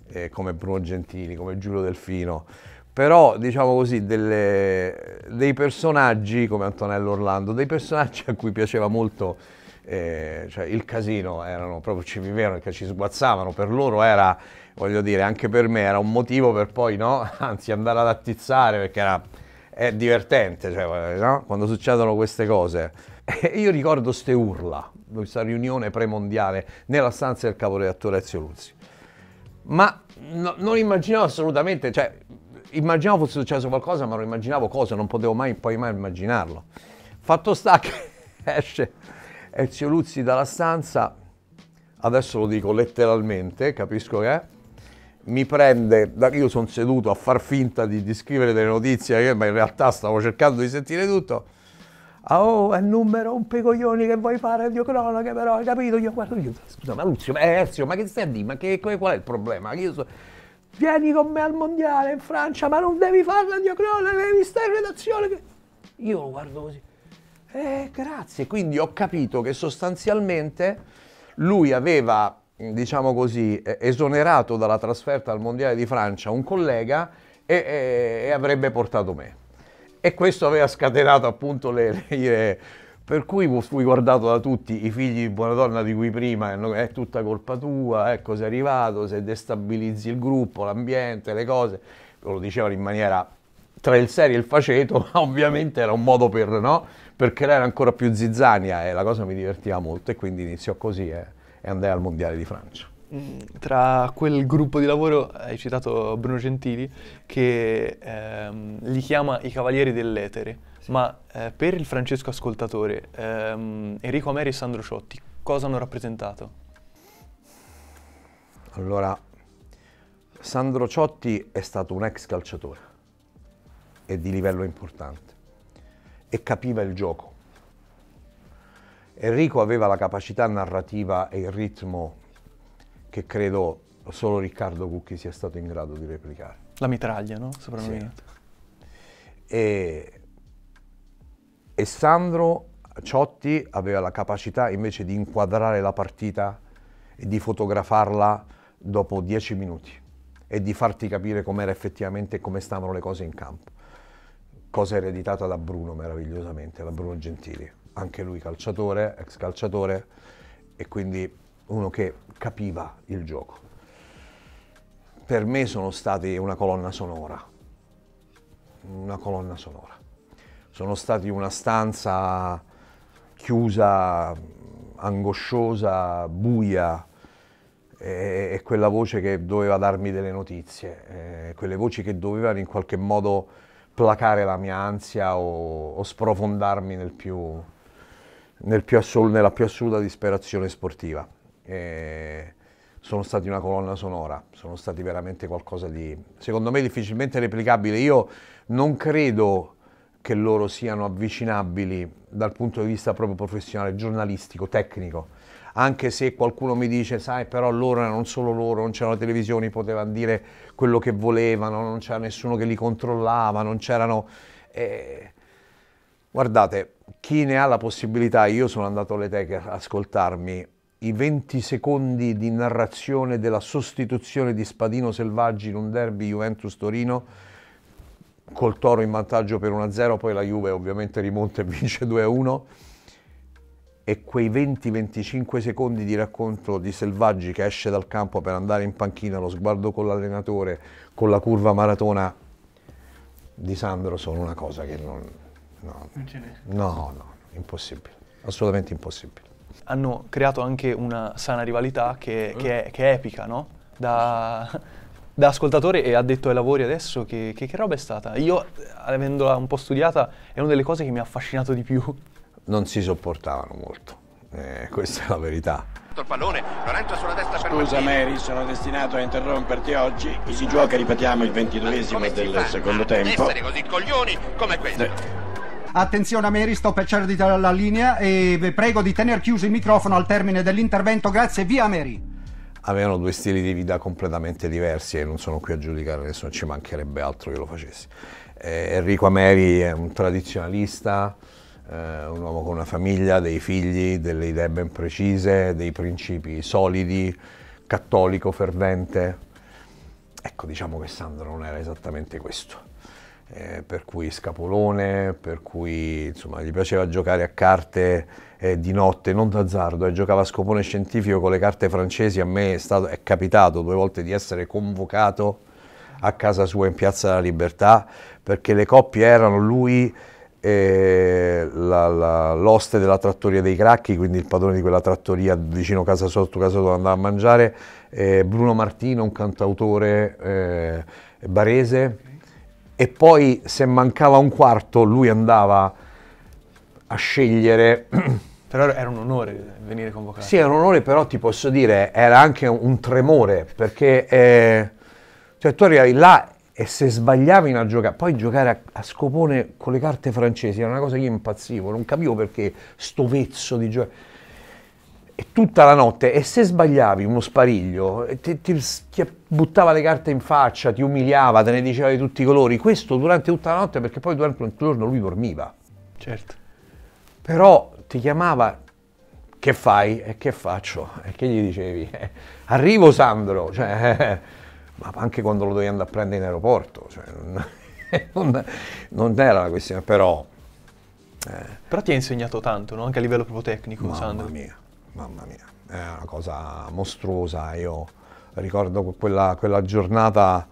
eh, come Bruno Gentili, come Giulio Delfino, però diciamo così delle, dei personaggi come Antonello Orlando, dei personaggi a cui piaceva molto eh, cioè il casino erano proprio Cimivero che ci sguazzavano, per loro era, voglio dire, anche per me era un motivo per poi, no? Anzi, andare ad attizzare perché era è divertente, cioè, no? Quando succedono queste cose. E io ricordo ste urla, questa riunione premondiale nella stanza del caporedattore Ezio Luzzi. Ma no, non immaginavo assolutamente, cioè, immaginavo fosse successo qualcosa, ma non immaginavo cosa, non potevo mai, poi mai immaginarlo. Fatto sta che esce Ezio Luzzi dalla stanza, adesso lo dico letteralmente, capisco che è, mi prende, io sono seduto a far finta di, di scrivere delle notizie, ma in realtà stavo cercando di sentire tutto, Ah, oh, è numero, un pecoglioni che vuoi fare Dio cronaca, però hai capito? Io guardo io. Scusa, ma Luzio, ma eh, Ezio, ma che stai a dire? Ma che, qual è il problema? Io so... Vieni con me al mondiale in Francia, ma non devi farla Dio cronache, devi stare in redazione. Che... Io lo guardo così. Eh, grazie. Quindi ho capito che sostanzialmente lui aveva, diciamo così, esonerato dalla trasferta al Mondiale di Francia un collega e, e, e avrebbe portato me. E questo aveva scatenato appunto le, le, le per cui fui guardato da tutti i figli di buona donna di cui prima è tutta colpa tua, ecco sei arrivato, se destabilizzi il gruppo, l'ambiente, le cose, lo dicevano in maniera tra il serio e il faceto, ovviamente era un modo per, no? per creare ancora più zizzania e la cosa mi divertiva molto e quindi iniziò così eh, e andai al Mondiale di Francia. Mm, tra quel gruppo di lavoro hai citato Bruno Gentili che ehm, li chiama i Cavalieri dell'Etere, sì. ma eh, per il Francesco ascoltatore, ehm, Enrico Ameri e Sandro Ciotti, cosa hanno rappresentato? Allora, Sandro Ciotti è stato un ex calciatore e di livello importante e capiva il gioco. Enrico aveva la capacità narrativa e il ritmo che credo solo Riccardo Cucchi sia stato in grado di replicare. La mitraglia, no? Sopravveniente. Sì. E, e Sandro Ciotti aveva la capacità invece di inquadrare la partita e di fotografarla dopo dieci minuti e di farti capire com'era effettivamente e come stavano le cose in campo cosa ereditata da Bruno meravigliosamente, da Bruno Gentili, anche lui calciatore, ex calciatore e quindi uno che capiva il gioco. Per me sono stati una colonna sonora, una colonna sonora. Sono stati una stanza chiusa, angosciosa, buia, e, quella voce che doveva darmi delle notizie, eh, quelle voci che dovevano in qualche modo placare la mia ansia o, o sprofondarmi nel più, nel più assol, nella più assoluta disperazione sportiva. E sono stati una colonna sonora, sono stati veramente qualcosa di, secondo me, difficilmente replicabile. Io non credo che loro siano avvicinabili dal punto di vista proprio professionale, giornalistico, tecnico anche se qualcuno mi dice, sai, però allora non solo loro, non c'erano televisioni, potevano dire quello che volevano, non c'era nessuno che li controllava, non c'erano... Eh... Guardate, chi ne ha la possibilità, io sono andato alle teche ad ascoltarmi i 20 secondi di narrazione della sostituzione di Spadino Selvaggi in un derby Juventus-Torino col Toro in vantaggio per 1-0, poi la Juve ovviamente rimonta e vince 2-1 e quei 20-25 secondi di racconto di Selvaggi che esce dal campo per andare in panchina, lo sguardo con l'allenatore, con la curva maratona di Sandro sono una cosa che non... No, non ce n'è. No, no, impossibile, assolutamente impossibile. Hanno creato anche una sana rivalità che, che, è, che è, epica, no? Da, da ascoltatore e addetto ai lavori adesso, che, che, che roba è stata? Io, eh, avendola un po' studiata, è una delle cose che mi ha affascinato di più non si sopportavano molto. Eh, questa è la verità. Il pallone lo lancia sulla destra Scusa Mary, sono destinato a interromperti oggi. Si gioca, ripetiamo, il ventiduesimo del secondo tempo. Essere così coglioni come questo. De eh. Attenzione a Mary, sto per cedere la linea e vi prego di tenere chiuso il microfono al termine dell'intervento. Grazie, via Mary. Avevano due stili di vita completamente diversi e non sono qui a giudicare nessuno, ci mancherebbe altro che lo facessi. Eh, Enrico Ameri è un tradizionalista, eh, un uomo con una famiglia, dei figli, delle idee ben precise, dei principi solidi, cattolico, fervente. Ecco, diciamo che Sandro non era esattamente questo. Eh, per cui scapolone, per cui insomma, gli piaceva giocare a carte eh, di notte, non d'azzardo, e eh, giocava a scopone scientifico con le carte francesi. A me è, stato, è capitato due volte di essere convocato a casa sua in Piazza della Libertà perché le coppie erano lui l'oste della trattoria dei Cracchi, quindi il padrone di quella trattoria vicino casa sotto casa dove andava a mangiare, eh, Bruno Martino, un cantautore eh, barese, e poi se mancava un quarto lui andava a scegliere... Però era un onore venire convocato. Sì, era un onore, però ti posso dire, era anche un tremore, perché eh, cioè, tu arrivavi là e se sbagliavano a giocare, poi giocare a, a, scopone con le carte francesi era una cosa che io impazzivo, non capivo perché sto vezzo di giocare. E tutta la notte, e se sbagliavi uno spariglio, ti, ti, ti, buttava le carte in faccia, ti umiliava, te ne diceva di tutti i colori, questo durante tutta la notte perché poi durante il giorno lui dormiva. Certo. Però ti chiamava, che fai? E che faccio? E che gli dicevi? Eh, arrivo Sandro, cioè... Eh, eh ma anche quando lo dovevi andare a prendere in aeroporto, cioè, non, non, era la questione, però... Eh. Però ti ha insegnato tanto, no? anche a livello proprio tecnico, mamma Sandro. Mia, mamma mia, è una cosa mostruosa, io ricordo quella, quella giornata,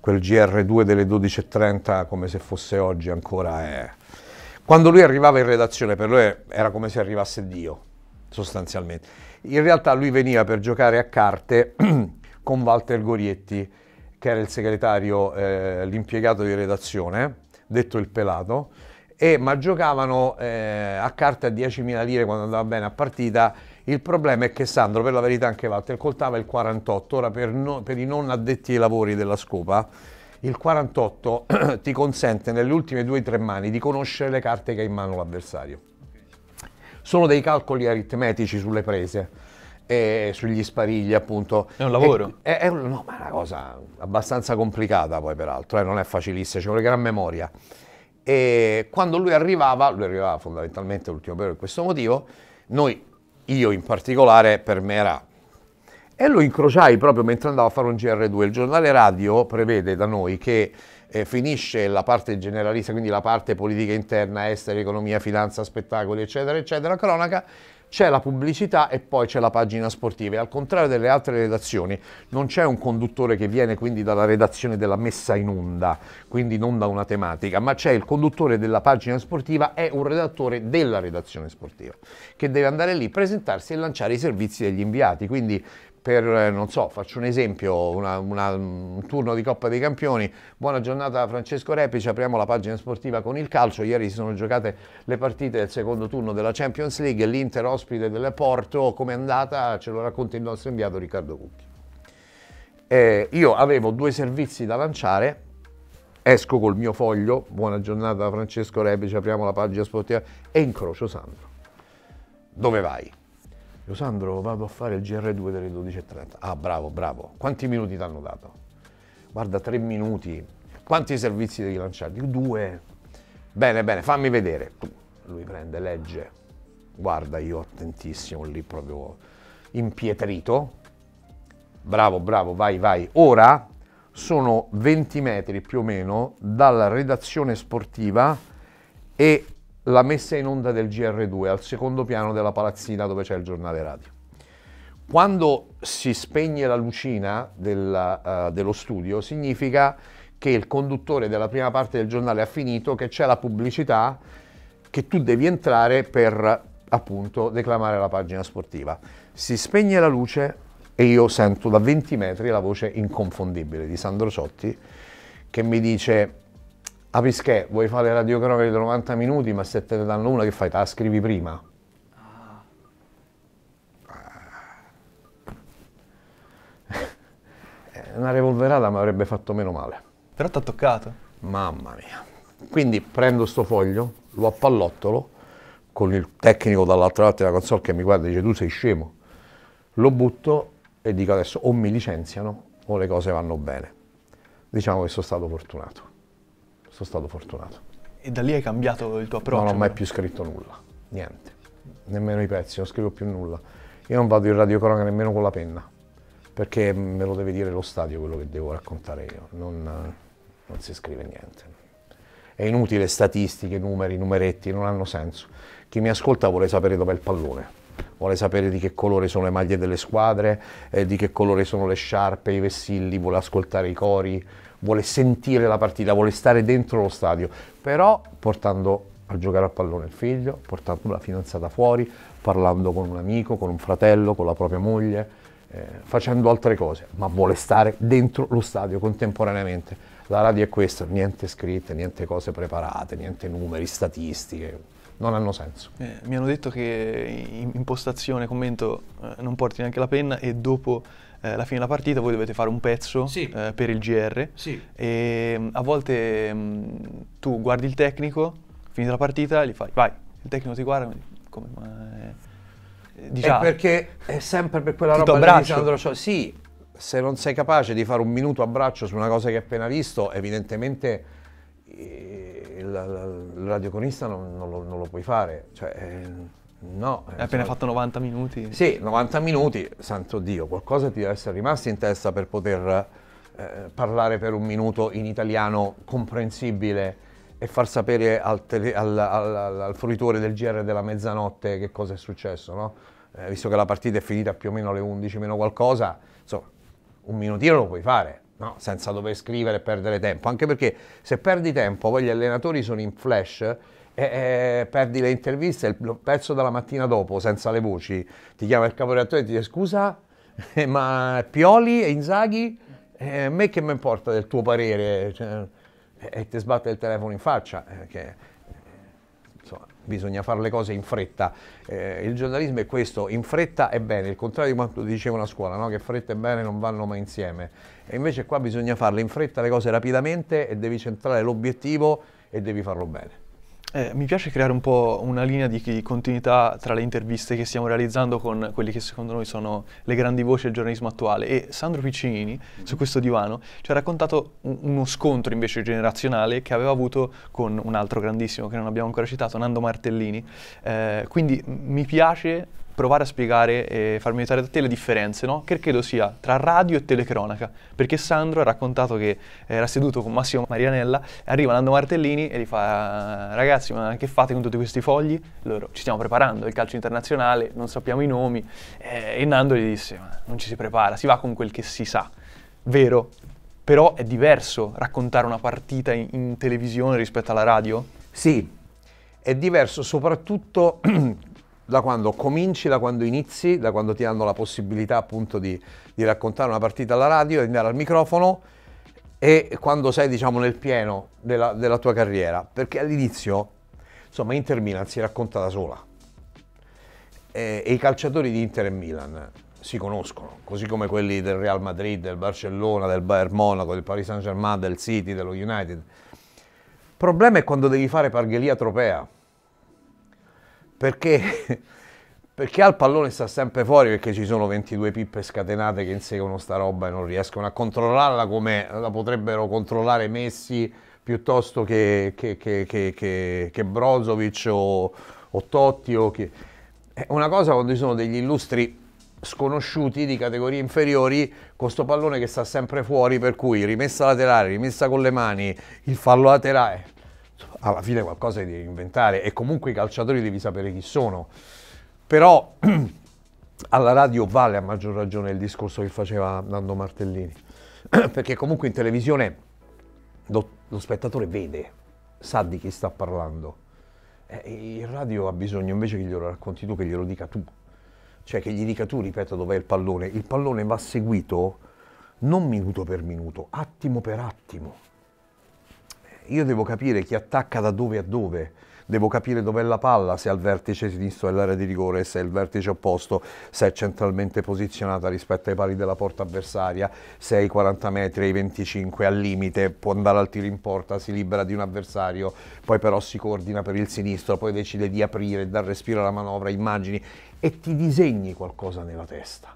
quel GR2 delle 12.30 come se fosse oggi ancora è... Eh. Quando lui arrivava in redazione per lui era come se arrivasse Dio, sostanzialmente. In realtà lui veniva per giocare a carte con Walter Gorietti, che era il segretario, eh, l'impiegato di redazione, detto il pelato, e, ma giocavano eh, a carte a 10.000 lire quando andava bene a partita. Il problema è che Sandro, per la verità anche Walter, coltava il 48, ora per, no, per i non addetti ai lavori della scopa, il 48 ti consente nelle ultime due o tre mani di conoscere le carte che ha in mano l'avversario. Sono dei calcoli aritmetici sulle prese eh, sugli sparigli, appunto. È un lavoro. È, è, è no, una cosa abbastanza complicata poi peraltro, eh, non è facilissima, ci vuole gran memoria. E quando lui arrivava, lui arrivava fondamentalmente l'ultimo periodo per questo motivo, noi, io in particolare, per me era... E lo incrociai proprio mentre andavo a fare un GR2. Il giornale radio prevede da noi che eh, finisce la parte generalista, quindi la parte politica interna, estera, economia, finanza, spettacoli, eccetera, eccetera, cronaca, c'è la pubblicità e poi c'è la pagina sportiva. E al contrario delle altre redazioni, non c'è un conduttore che viene quindi dalla redazione della messa in onda, quindi non da una tematica, ma c'è il conduttore della pagina sportiva, è un redattore della redazione sportiva, che deve andare lì, presentarsi e lanciare i servizi degli inviati. Quindi per, eh, non so, faccio un esempio, una, una, un turno di Coppa dei Campioni, buona giornata a Francesco Repici, apriamo la pagina sportiva con il calcio, ieri si sono giocate le partite del secondo turno della Champions League, l'Inter ospite del Porto, com'è andata? Ce lo racconta il nostro inviato Riccardo Cucchi. Eh, io avevo due servizi da lanciare, esco col mio foglio, buona giornata a Francesco Rebici, apriamo la pagina sportiva e incrocio Sandro. Dove vai? Io Sandro vado a fare il GR2 delle 12.30. Ah bravo, bravo. Quanti minuti ti hanno dato? Guarda, tre minuti. Quanti servizi devi lanciarti? Due. Bene, bene, fammi vedere. Lui prende, legge. Guarda, io attentissimo lì proprio impietrito. Bravo, bravo, vai, vai. Ora sono 20 metri più o meno dalla redazione sportiva e la messa in onda del GR2 al secondo piano della palazzina dove c'è il giornale radio. Quando si spegne la lucina della, uh, dello studio significa che il conduttore della prima parte del giornale ha finito, che c'è la pubblicità, che tu devi entrare per appunto declamare la pagina sportiva. Si spegne la luce e io sento da 20 metri la voce inconfondibile di Sandro Sotti che mi dice a Pischè vuoi fare le radiocronache di 90 minuti, ma se te ne danno una che fai? Te la scrivi prima. Ah. una revolverata mi avrebbe fatto meno male. Però ti ha toccato. Mamma mia. Quindi prendo sto foglio, lo appallottolo, con il tecnico dall'altra parte della console che mi guarda e dice tu sei scemo. Lo butto e dico adesso o mi licenziano o le cose vanno bene. Diciamo che sono stato fortunato sono stato fortunato. E da lì hai cambiato il tuo approccio? Non ho mai però? più scritto nulla, niente, nemmeno i pezzi, non scrivo più nulla. Io non vado in radiocronaca nemmeno con la penna, perché me lo deve dire lo stadio quello che devo raccontare io, non, non si scrive niente. È inutile statistiche, numeri, numeretti, non hanno senso. Chi mi ascolta vuole sapere dov'è il pallone, vuole sapere di che colore sono le maglie delle squadre, eh, di che colore sono le sciarpe, i vessilli, vuole ascoltare i cori, vuole sentire la partita, vuole stare dentro lo stadio, però portando a giocare a pallone il figlio, portando la fidanzata fuori, parlando con un amico, con un fratello, con la propria moglie, eh, facendo altre cose, ma vuole stare dentro lo stadio contemporaneamente. La radio è questa, niente scritte, niente cose preparate, niente numeri, statistiche non hanno senso. Eh, mi hanno detto che impostazione, commento, eh, non porti neanche la penna e dopo eh, la fine della partita voi dovete fare un pezzo sì. eh, per il GR sì. e mm, a volte mh, mm, tu guardi il tecnico, finita la partita, gli fai vai, il tecnico ti guarda come ma eh, è... Diciamo, è perché è sempre per quella roba di Sandro Ciò. Sì, se non sei capace di fare un minuto abbraccio su una cosa che hai appena visto, evidentemente eh, il, il, radioconista non, non, lo, non, lo, puoi fare. Cioè, eh, No. Hai eh, appena fatto 90 minuti? Sì, 90 minuti, santo Dio, qualcosa ti deve essere rimasto in testa per poter eh, parlare per un minuto in italiano comprensibile e far sapere al, tele, al, al, al fruitore del GR della mezzanotte che cosa è successo, no? eh, visto che la partita è finita più o meno alle 11 meno qualcosa, insomma, un minutino lo puoi fare, no? senza dover scrivere e perdere tempo, anche perché se perdi tempo, poi gli allenatori sono in flash e, perdi le interviste, il pezzo dalla mattina dopo, senza le voci, ti chiama il caporeattore e ti dice scusa, eh, ma Pioli e Inzaghi, eh, a me che mi importa del tuo parere? Cioè, e ti sbatte il telefono in faccia. Eh, che, eh, insomma, bisogna fare le cose in fretta. Eh, il giornalismo è questo, in fretta e bene, il contrario di quanto diceva la scuola, no? che fretta e bene non vanno mai insieme. E invece qua bisogna farle in fretta le cose rapidamente e devi centrare l'obiettivo e devi farlo bene. Eh, mi piace creare un po' una linea di continuità tra le interviste che stiamo realizzando con quelli che secondo noi sono le grandi voci del giornalismo attuale e Sandro Piccinini mm-hmm. su questo divano ci ha raccontato un- uno scontro invece generazionale che aveva avuto con un altro grandissimo che non abbiamo ancora citato, Nando Martellini. Eh, quindi m- mi piace provare a spiegare e farmi aiutare da te le differenze, no? che credo sia tra radio e telecronaca, perché Sandro ha raccontato che eh, era seduto con Massimo Marianella, arriva Nando Martellini e gli fa ragazzi ma che fate con tutti questi fogli? Loro ci stiamo preparando, il calcio internazionale, non sappiamo i nomi eh, e Nando gli disse ma non ci si prepara, si va con quel che si sa, vero? Però è diverso raccontare una partita in, in televisione rispetto alla radio? Sì, è diverso soprattutto da quando cominci, da quando inizi, da quando ti hanno la possibilità appunto di, di raccontare una partita alla radio, di andare al microfono e quando sei diciamo nel pieno della, della tua carriera, perché all'inizio insomma Inter Milan si racconta da sola e, e i calciatori di Inter e Milan si conoscono, così come quelli del Real Madrid, del Barcellona, del Bayern Monaco, del Paris Saint Germain, del City, dello United. Il problema è quando devi fare parghelia tropea perché, perché al pallone sta sempre fuori perché ci sono 22 pippe scatenate che inseguono sta roba e non riescono a controllarla come la potrebbero controllare Messi piuttosto che, che, che, che, che Brozovic o, o Totti o chi... È una cosa quando ci sono degli illustri sconosciuti di categorie inferiori con questo pallone che sta sempre fuori per cui rimessa laterale, rimessa con le mani, il fallo laterale alla fine qualcosa devi inventare e comunque i calciatori devi sapere chi sono. Però alla radio vale a maggior ragione il discorso che faceva Nando Martellini, perché comunque in televisione lo, lo spettatore vede, sa di chi sta parlando. Eh, il radio ha bisogno invece che glielo racconti tu, che glielo dica tu. Cioè che gli dica tu, ripeto, dov'è il pallone. Il pallone va seguito non minuto per minuto, attimo per attimo io devo capire chi attacca da dove a dove, devo capire dov'è la palla, se al vertice sinistro dell'area di rigore, se è il vertice opposto, se è centralmente posizionata rispetto ai pali della porta avversaria, se è ai 40 metri, ai 25, al limite, può andare al tiro in porta, si libera di un avversario, poi però si coordina per il sinistro, poi decide di aprire, dar respiro alla manovra, immagini e ti disegni qualcosa nella testa.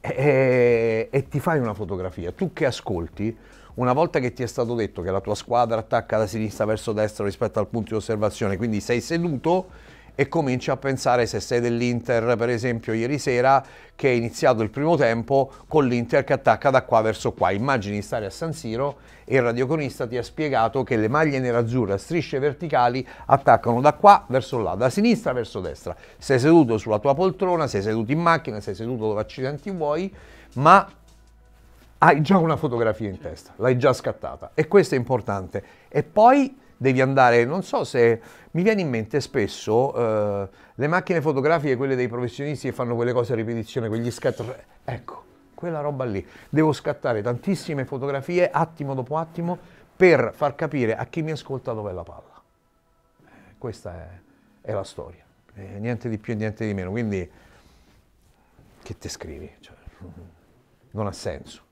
E, e, e ti fai una fotografia. Tu che ascolti, una volta che ti è stato detto che la tua squadra attacca da sinistra verso destra rispetto al punto di osservazione, quindi sei seduto e cominci a pensare se sei dell'Inter, per esempio ieri sera che è iniziato il primo tempo con l'Inter che attacca da qua verso qua. Immagini stare a San Siro e il radioconista ti ha spiegato che le maglie nerazzurre a strisce verticali attaccano da qua verso là, da sinistra verso destra. Sei seduto sulla tua poltrona, sei seduto in macchina, sei seduto dove accidenti vuoi, ma hai già una fotografia in testa, l'hai già scattata e questo è importante. E poi devi andare, non so se mi viene in mente spesso eh, le macchine fotografiche, quelle dei professionisti che fanno quelle cose a ripetizione, quegli scatti, cioè, ecco, quella roba lì. Devo scattare tantissime fotografie attimo dopo attimo per far capire a chi mi ascolta dov'è la palla. Eh, questa è, è, la storia, eh, niente di più e niente di meno, quindi che te scrivi? Cioè, non ha senso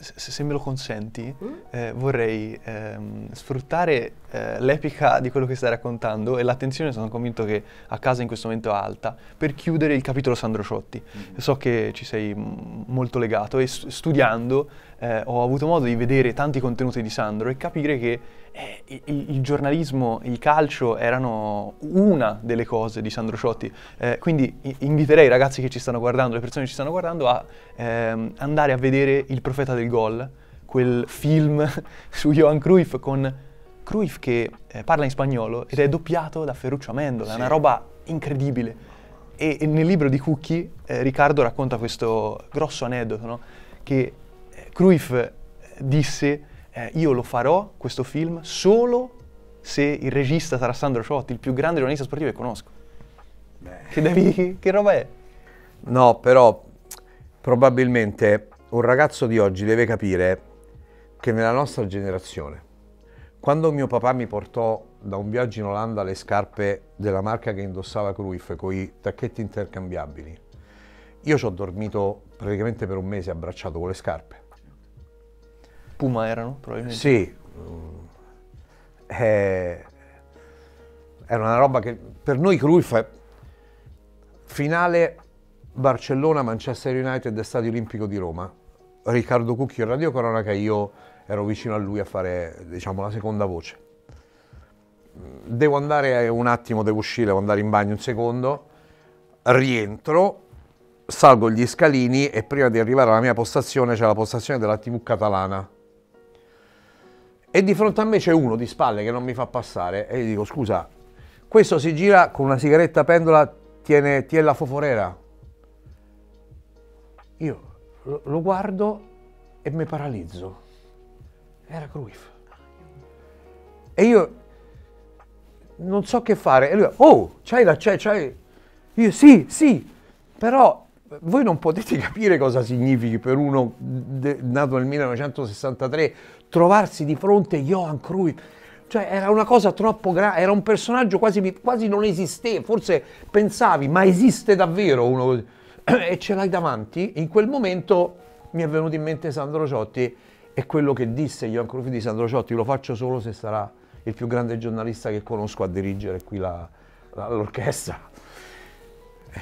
se, se me lo consenti, mm? eh, vorrei ehm, sfruttare eh, l'epica di quello che stai raccontando e l'attenzione sono convinto che a casa in questo momento è alta, per chiudere il capitolo Sandro Ciotti. mm So che ci sei m- molto legato e s- studiando eh, ho avuto modo di vedere tanti contenuti di Sandro e capire che eh, il, il, giornalismo, il calcio erano una delle cose di Sandro Ciotti. Eh, quindi inviterei i ragazzi che ci stanno guardando, le persone che ci stanno guardando, a ehm, andare a vedere Il profeta del gol, quel film su Johan Cruyff con Cruyff che eh, parla in spagnolo ed è doppiato da Ferruccio Amendola, sì. una roba incredibile. E, e nel libro di Cucchi eh, Riccardo racconta questo grosso aneddoto, no? che Cruyff disse eh, io lo farò questo film solo se il regista sarà Sandro Ciotti, il più grande giornalista sportivo che conosco. Che, devi, che roba è? No, però probabilmente un ragazzo di oggi deve capire che nella nostra generazione, quando mio papà mi portò da un viaggio in Olanda le scarpe della marca che indossava Cruyff con i tacchetti intercambiabili, io ci ho dormito praticamente per un mese abbracciato con le scarpe Puma erano probabilmente? Sì, eh, era una roba che per noi Cruyff è finale Barcellona, Manchester United e Stadio Olimpico di Roma. Riccardo Cucchi in Radio Cronaca, io ero vicino a lui a fare diciamo la seconda voce. Devo andare eh, un attimo, devo uscire, devo andare in bagno un secondo, rientro, salgo gli scalini e prima di arrivare alla mia postazione c'è la postazione della TV catalana e di fronte a me c'è uno di spalle che non mi fa passare e gli dico scusa, questo si gira con una sigaretta pendola, tiene, tiene la foforera. Io lo guardo e mi paralizzo. Era Cruyff. E io non so che fare. E lui, oh, c'hai la, c'hai, c'hai. Io, sì, sì, però voi non potete capire cosa significhi per uno de, nato nel 1963 trovarsi di fronte a Johan Cruyff. Cioè era una cosa troppo grande, era un personaggio quasi, quasi non esisteva, forse pensavi, ma esiste davvero uno così? e ce l'hai davanti? In quel momento mi è venuto in mente Sandro Ciotti e quello che disse Johan Cruyff di Sandro Ciotti, lo faccio solo se sarà il più grande giornalista che conosco a dirigere qui la, la, l'orchestra.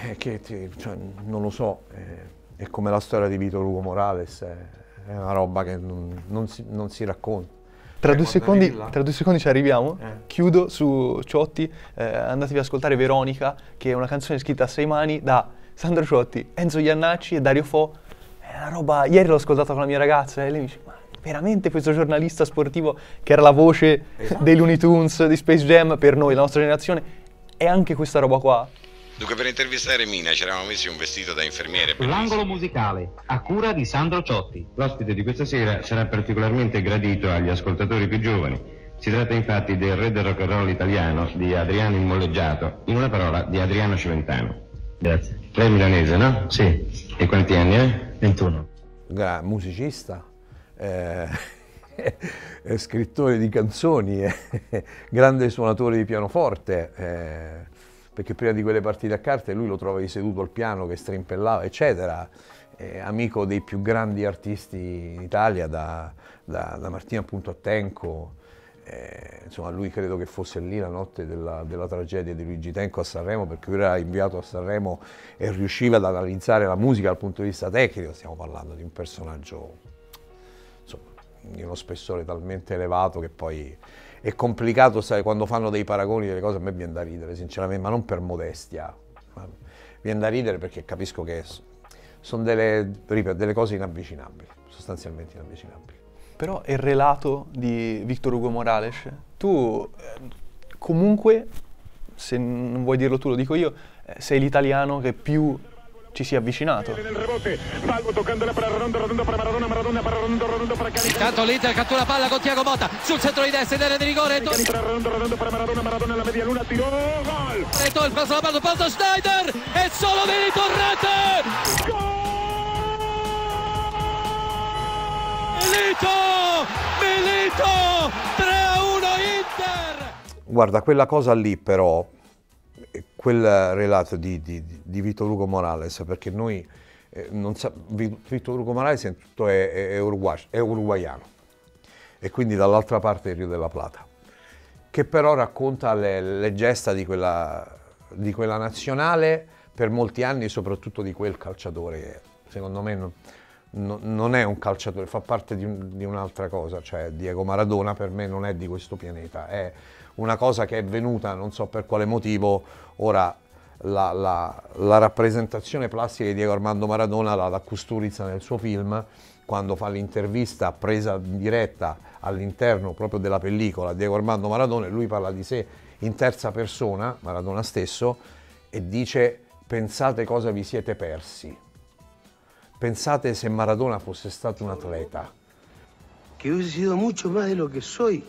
Eh, che, cioè, non lo so, eh, è come la storia di Vito Lugo Morales. Eh è una roba che non, non, si, non si, racconta. Tra eh, due, secondi, tra due, secondi, ci arriviamo, eh. chiudo su Ciotti, eh, andatevi ad ascoltare Veronica, che è una canzone scritta a sei mani da Sandro Ciotti, Enzo Iannacci e Dario Fo. È una roba, ieri l'ho ascoltata con la mia ragazza e lei mi dice, ma veramente questo giornalista sportivo che era la voce esatto. dei Looney Tunes, di Space Jam per noi, la nostra generazione, è anche questa roba qua. Dunque per intervistare Mina ci eravamo messi un vestito da infermiere. L'angolo musicale a cura di Sandro Ciotti. L'ospite di questa sera sarà particolarmente gradito agli ascoltatori più giovani. Si tratta infatti del re del rock and roll italiano di Adriano Immoleggiato, in una parola di Adriano Civentano. Grazie. Lei è milanese, no? Sì. E quanti anni ha? 21. Gra- musicista, eh, scrittore di canzoni, grande suonatore di pianoforte. Eh, perché prima di quelle partite a carte lui lo trovavi seduto al piano che strimpellava, eccetera. Eh, amico dei più grandi artisti in Italia, da, da, da Martina appunto a Tenco. Eh, insomma, lui credo che fosse lì la notte della, della, tragedia di Luigi Tenco a Sanremo, perché lui era inviato a Sanremo e riusciva ad analizzare la musica dal punto di vista tecnico. Stiamo parlando di un personaggio insomma, di uno spessore talmente elevato che poi è complicato, sai, quando fanno dei paragoni delle cose a me viene da ridere, sinceramente, ma non per modestia. Ma viene da ridere perché capisco che sono delle, ripeto, delle cose inavvicinabili, sostanzialmente inavvicinabili. Però il relato di Victor Hugo Morales, tu eh, comunque, se non vuoi dirlo tu lo dico io, eh, sei l'italiano che più ci si è avvicinato. Intanto l'Inter cattura palla con Tiago Motta sul centro di destra in area di rigore. E il passo la palla, palla Schneider e solo Milito rete. Milito! Milito! 3-1 a Inter! Guarda, quella cosa lì però quel relato di, di, di Vito Lugo Morales, perché noi, eh, sa, Vito Lugo Morales è, è, è, uruguay, è uruguaiano e quindi dall'altra parte del Rio della Plata, che però racconta le, le gesta di quella, di quella, nazionale per molti anni, soprattutto di quel calciatore che secondo me non, non è un calciatore, fa parte di, un, di un'altra cosa, cioè Diego Maradona per me non è di questo pianeta, è una cosa che è venuta, non so per quale motivo, ora la, la, la rappresentazione plastica di Diego Armando Maradona la, la Custurizza nel suo film, quando fa l'intervista presa in diretta all'interno proprio della pellicola Diego Armando Maradona, lui parla di sé in terza persona, Maradona stesso, e dice pensate cosa vi siete persi. Pensate se Maradona fosse stato un atleta. Che io hubiese stato molto più di quello che soy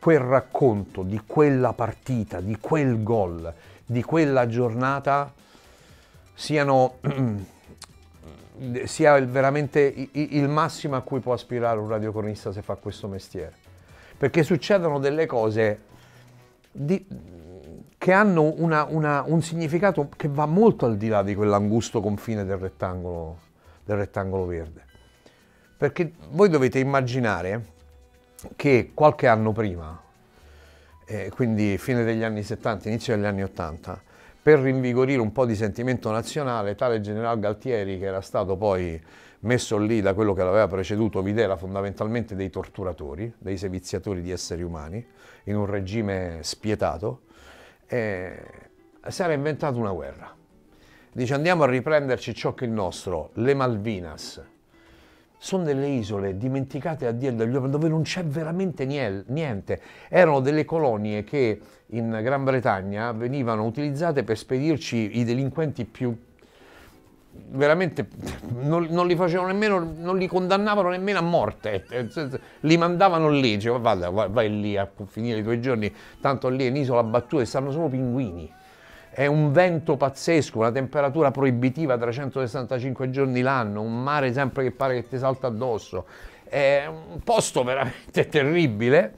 quel racconto di quella partita, di quel gol, di quella giornata siano sia veramente il massimo a cui può aspirare un radiocornista se fa questo mestiere. Perché succedono delle cose di, che hanno una, una, un significato che va molto al di là di quell'angusto confine del rettangolo, del rettangolo verde. Perché voi dovete immaginare che qualche anno prima, eh, quindi fine degli anni 70, inizio degli anni 80, per rinvigorire un po' di sentimento nazionale, tale generale Galtieri, che era stato poi messo lì da quello che l'aveva preceduto Videla, fondamentalmente dei torturatori, dei seviziatori di esseri umani, in un regime spietato, eh, si era inventato una guerra. Dice andiamo a riprenderci ciò che è il nostro, le Malvinas, sono delle isole dimenticate a Dio dagli uomini dove non c'è veramente niente. Erano delle colonie che in Gran Bretagna venivano utilizzate per spedirci i delinquenti più veramente non, non li facevano nemmeno, non li condannavano nemmeno a morte, li mandavano lì, dicevano vai, vai, vai lì a finire i tuoi giorni, tanto lì è un'isola battuta e stanno solo pinguini è un vento pazzesco, una temperatura proibitiva 365 giorni l'anno, un mare sempre che pare che ti salta addosso, è un posto veramente terribile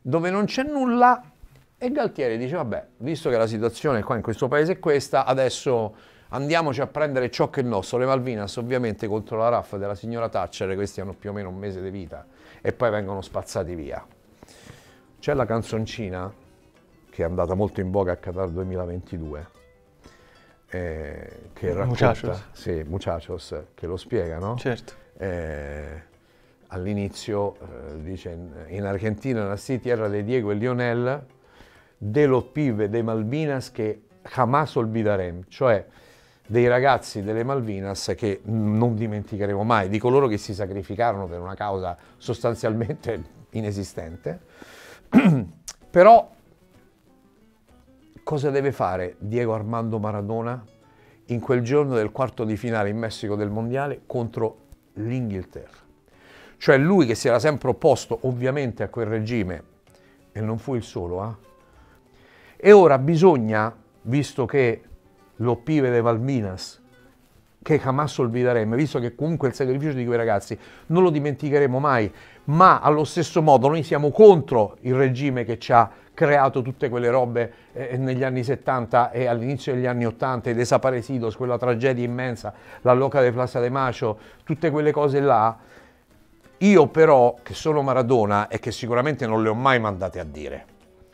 dove non c'è nulla e Galtieri dice vabbè, visto che la situazione qua in questo paese è questa, adesso andiamoci a prendere ciò che è nostro, le Malvinas ovviamente contro la raffa della signora Thatcher, questi hanno più o meno un mese di vita e poi vengono spazzati via. C'è la canzoncina che è andata molto in voga a Qatar 2022, eh, che racconta, Muchachos. Sì, Muchachos, che lo spiega, no? Certo. Eh, all'inizio eh, dice in Argentina la City era de Diego e Lionel, de los pibes de Malvinas che jamás olvidarem, cioè dei ragazzi delle Malvinas che non dimenticheremo mai, di coloro che si sacrificarono per una causa sostanzialmente inesistente, però cosa deve fare Diego Armando Maradona in quel giorno del quarto di finale in Messico del Mondiale contro l'Inghilterra. Cioè lui che si era sempre opposto ovviamente a quel regime, e non fu il solo, eh? e ora bisogna, visto che lo pive de Valminas, che Hamas olvideremo, visto che comunque il sacrificio di quei ragazzi non lo dimenticheremo mai, ma allo stesso modo noi siamo contro il regime che ci ha creato tutte quelle robe eh, negli anni 70 e all'inizio degli anni 80, i Desaparecidos, quella tragedia immensa, la loca de Plaza de Macho, tutte quelle cose là. Io però, che sono Maradona e che sicuramente non le ho mai mandate a dire,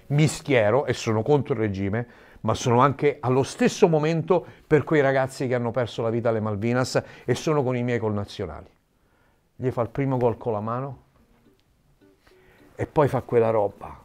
mi schiero e sono contro il regime, ma sono anche allo stesso momento per quei ragazzi che hanno perso la vita alle Malvinas e sono con i miei connazionali. Gli fa il primo gol con la mano e poi fa quella roba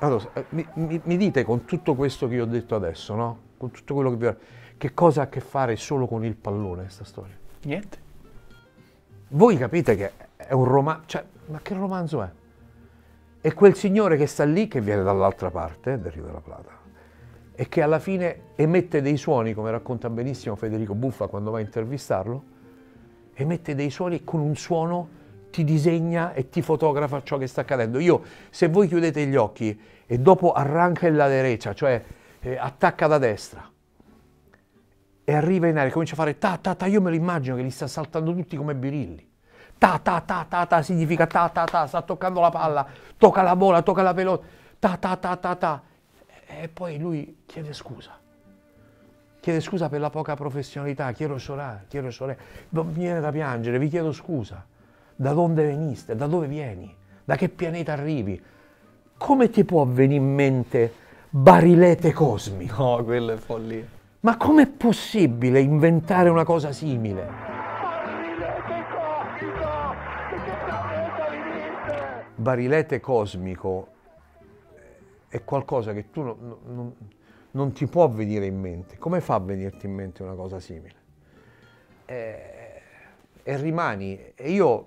Allora, eh, mi, mi, mi, dite con tutto questo che io ho detto adesso, no? Con tutto quello che vi ho detto, che cosa ha a che fare solo con il pallone questa storia? Niente. Voi capite che è un romanzo, cioè, ma che romanzo è? È quel signore che sta lì, che viene dall'altra parte eh, del Rio della Plata, e che alla fine emette dei suoni, come racconta benissimo Federico Buffa quando va a intervistarlo, emette dei suoni con un suono ti disegna e ti fotografa ciò che sta accadendo. Io, se voi chiudete gli occhi e dopo arranca la derecha, cioè eh, attacca da destra, e arriva in aria comincia a fare ta ta ta, io me lo immagino che li sta saltando tutti come birilli. Ta ta ta ta ta significa ta ta ta, sta toccando la palla, tocca la bola, tocca la pelota, ta ta ta ta ta. E poi lui chiede scusa. Chiede scusa per la poca professionalità, chiedo sorella, chiedo sorella, boh, viene da piangere, vi chiedo scusa da dove veniste, da dove vieni, da che pianeta arrivi. Come ti può venire in mente barilete cosmico? No, quello è follia. Ma com'è possibile inventare una cosa simile? Barilete cosmico! Barilete cosmico eh, è qualcosa che tu non, non, non, ti può venire in mente. Come fa a venirti in mente una cosa simile? Eh, e rimani. E io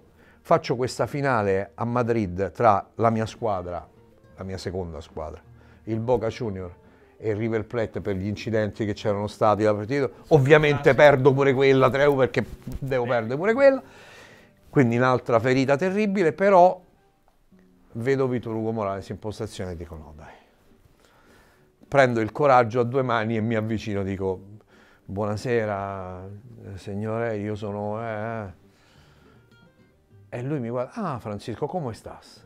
faccio questa finale a Madrid tra la mia squadra, la mia seconda squadra, il Boca Junior e il River Plate per gli incidenti che c'erano stati la partita. Ovviamente perdo pure quella 3-1 perché devo perdere pure quella. Quindi un'altra ferita terribile, però vedo Vitor Ugo Morales in postazione e dico no dai. Prendo il coraggio a due mani e mi avvicino, dico buonasera signore, io sono... Eh, e lui mi guarda, ah Francesco, come stas?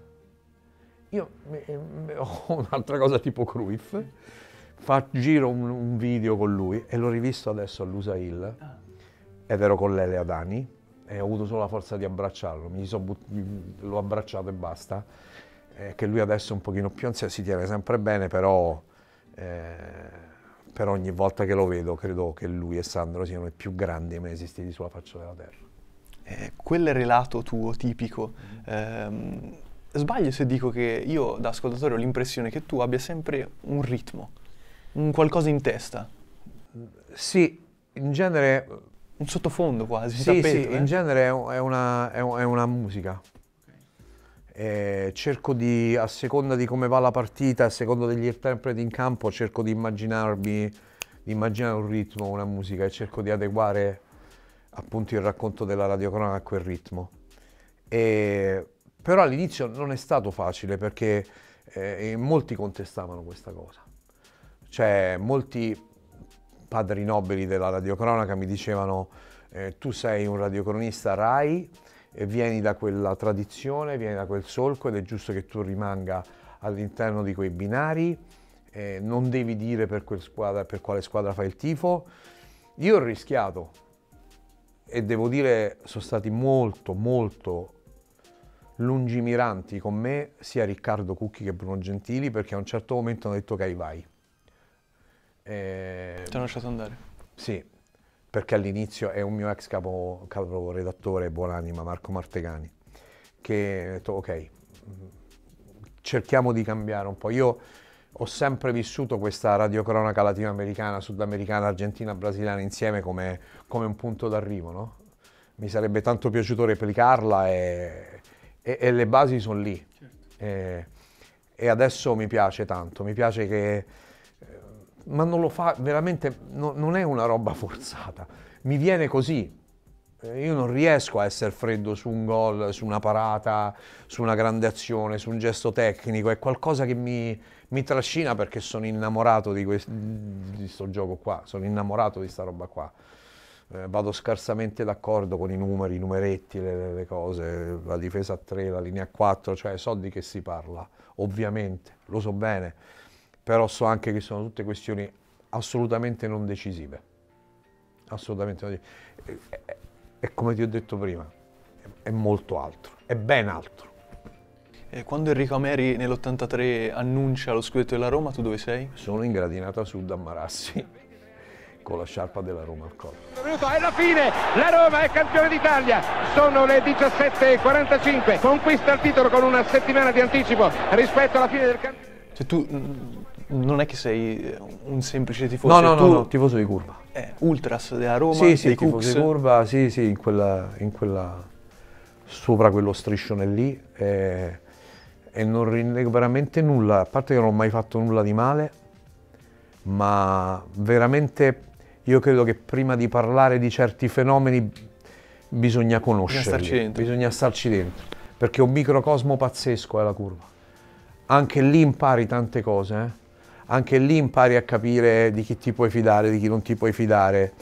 Io ho un'altra cosa tipo Cruyff, fa, giro un, un, video con lui e l'ho rivisto adesso all'Usail ah. ed ero con Lele Adani e ho avuto solo la forza di abbracciarlo, but- l'ho abbracciato e basta, eh, che lui adesso è un pochino più anziano, si tiene sempre bene, però, eh, però ogni volta che lo vedo credo che lui e Sandro siano i più grandi mai esistiti sulla faccia della terra eh, quel relato tuo tipico, mm-hmm. ehm, sbaglio se dico che io da ascoltatore ho l'impressione che tu abbia sempre un ritmo, un qualcosa in testa. Mm, sì, in genere... Eh, un sottofondo quasi. Sì, tappeto, sì, eh? in genere è una, è una musica. Eh, cerco di, a seconda di come va la partita, a seconda degli interpreti in campo, cerco di immaginarmi, di immaginare un ritmo, una musica e cerco di adeguare appunto il racconto della radiocronaca a quel ritmo. E, però all'inizio non è stato facile perché eh, molti contestavano questa cosa. Cioè, molti padri nobili della radiocronaca mi dicevano eh, tu sei un radiocronista RAI, vieni da quella tradizione, vieni da quel solco ed è giusto che tu rimanga all'interno di quei binari, eh, non devi dire per, squadra, per quale squadra fai il tifo. Io ho rischiato, e devo dire sono stati molto molto lungimiranti con me sia Riccardo Cucchi che Bruno Gentili perché a un certo momento hanno detto che vai. E... Ti hanno lasciato andare? Sì, perché all'inizio è un mio ex capo, capo redattore, buonanima, Marco Martegani, che ha detto ok, cerchiamo di cambiare un po'. Io ho sempre vissuto questa radiocronaca latinoamericana, sudamericana, argentina, brasiliana insieme come come un punto d'arrivo, no? Mi sarebbe tanto piaciuto replicarla e, e, e le basi sono lì. Certo. E, e, adesso mi piace tanto, mi piace che... Eh, ma non lo fa, veramente, no, non è una roba forzata. Mi viene così, eh, io non riesco a essere freddo su un gol, su una parata, su una grande azione, su un gesto tecnico, è qualcosa che mi, mi trascina perché sono innamorato di questo gioco qua, sono innamorato di sta roba qua eh, vado scarsamente d'accordo con i numeri, i numeretti, le, le cose, la difesa a 3, la linea a 4, cioè so di che si parla, ovviamente, lo so bene, però so anche che sono tutte questioni assolutamente non decisive, assolutamente non decisive. E, e, e come ti ho detto prima, è, è molto altro, è ben altro. quando Enrico Ameri nell'83 annuncia lo scudetto della Roma, tu dove sei? Sono in gradinata sud a Marassi con la sciarpa della Roma al collo. È la fine, la Roma è campione d'Italia, sono le 17.45, conquista il titolo con una settimana di anticipo rispetto alla fine del campionato. Cioè tu mm, non è che sei un semplice tifoso. No, no, tu no, no, tifoso di curva. Eh, ultras della Roma, sì, sì, tifoso di curva, sì, sì, in quella, in quella sopra quello striscione lì eh, e non rinnego veramente nulla, a parte che non ho mai fatto nulla di male, ma veramente io credo che prima di parlare di certi fenomeni bisogna conoscerli, bisogna starci dentro, bisogna starci dentro perché è un microcosmo pazzesco è la curva. Anche lì impari tante cose, eh? anche lì impari a capire di chi ti puoi fidare, di chi non ti puoi fidare.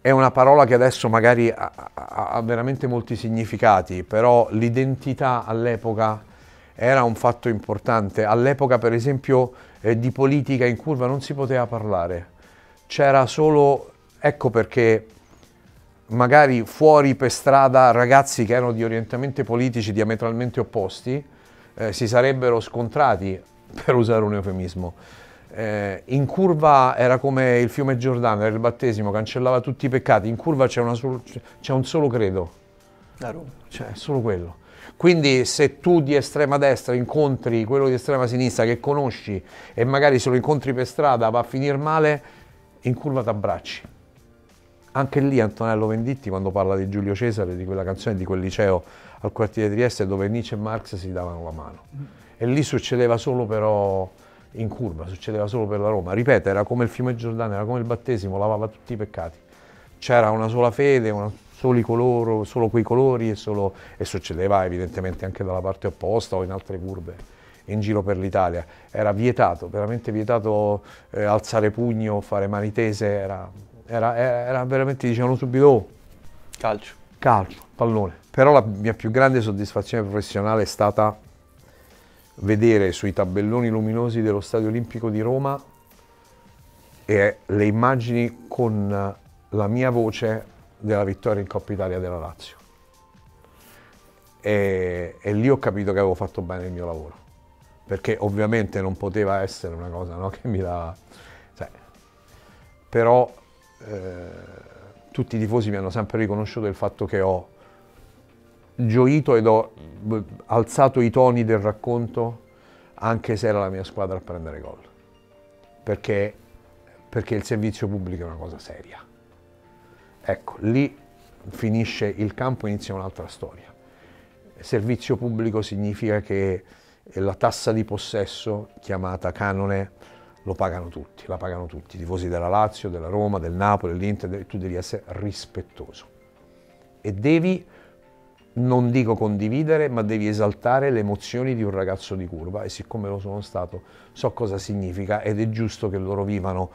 È una parola che adesso magari ha, ha veramente molti significati, però l'identità all'epoca era un fatto importante. All'epoca, per esempio, eh, di politica in curva non si poteva parlare c'era solo, ecco perché magari fuori per strada ragazzi che erano di orientamenti politici diametralmente opposti eh, si sarebbero scontrati, per usare un eufemismo. Eh, in curva era come il fiume Giordano, era il battesimo, cancellava tutti i peccati, in curva c'è, sol- un solo credo. La Roma. Cioè, solo quello. Quindi se tu di estrema destra incontri quello di estrema sinistra che conosci e magari se lo incontri per strada va a finire male, in curva t'abbracci. Anche lì Antonello Venditti quando parla di Giulio Cesare, di quella canzone, di quel liceo al quartiere Trieste dove Nietzsche e Marx si davano la mano. E lì succedeva solo però in curva, succedeva solo per la Roma. Ripeto, era come il fiume Giordano, era come il battesimo, lavava tutti i peccati. C'era una sola fede, una, soli coloro, solo quei colori e, solo, e succedeva evidentemente anche dalla parte opposta o in altre curve in giro per l'Italia. Era vietato, veramente vietato eh, alzare pugno, fare mani tese, era, era, era veramente, dicevano subito, oh, calcio. Calcio, pallone. Però la mia più grande soddisfazione professionale è stata vedere sui tabelloni luminosi dello Stadio Olimpico di Roma e le immagini con la mia voce della vittoria in Coppa Italia della Lazio. E, e lì ho capito che avevo fatto bene il mio lavoro perché ovviamente non poteva essere una cosa no, che mi dava... Cioè, però eh, tutti i tifosi mi hanno sempre riconosciuto il fatto che ho gioito ed ho alzato i toni del racconto anche se era la mia squadra a prendere gol, perché, perché il servizio pubblico è una cosa seria. Ecco, lì finisce il campo e inizia un'altra storia. Servizio pubblico significa che e la tassa di possesso chiamata canone lo pagano tutti, la pagano tutti, i tifosi della Lazio, della Roma, del Napoli, dell'Inter, tu devi essere rispettoso e devi, non dico condividere, ma devi esaltare le emozioni di un ragazzo di curva e siccome lo sono stato so cosa significa ed è giusto che loro vivano,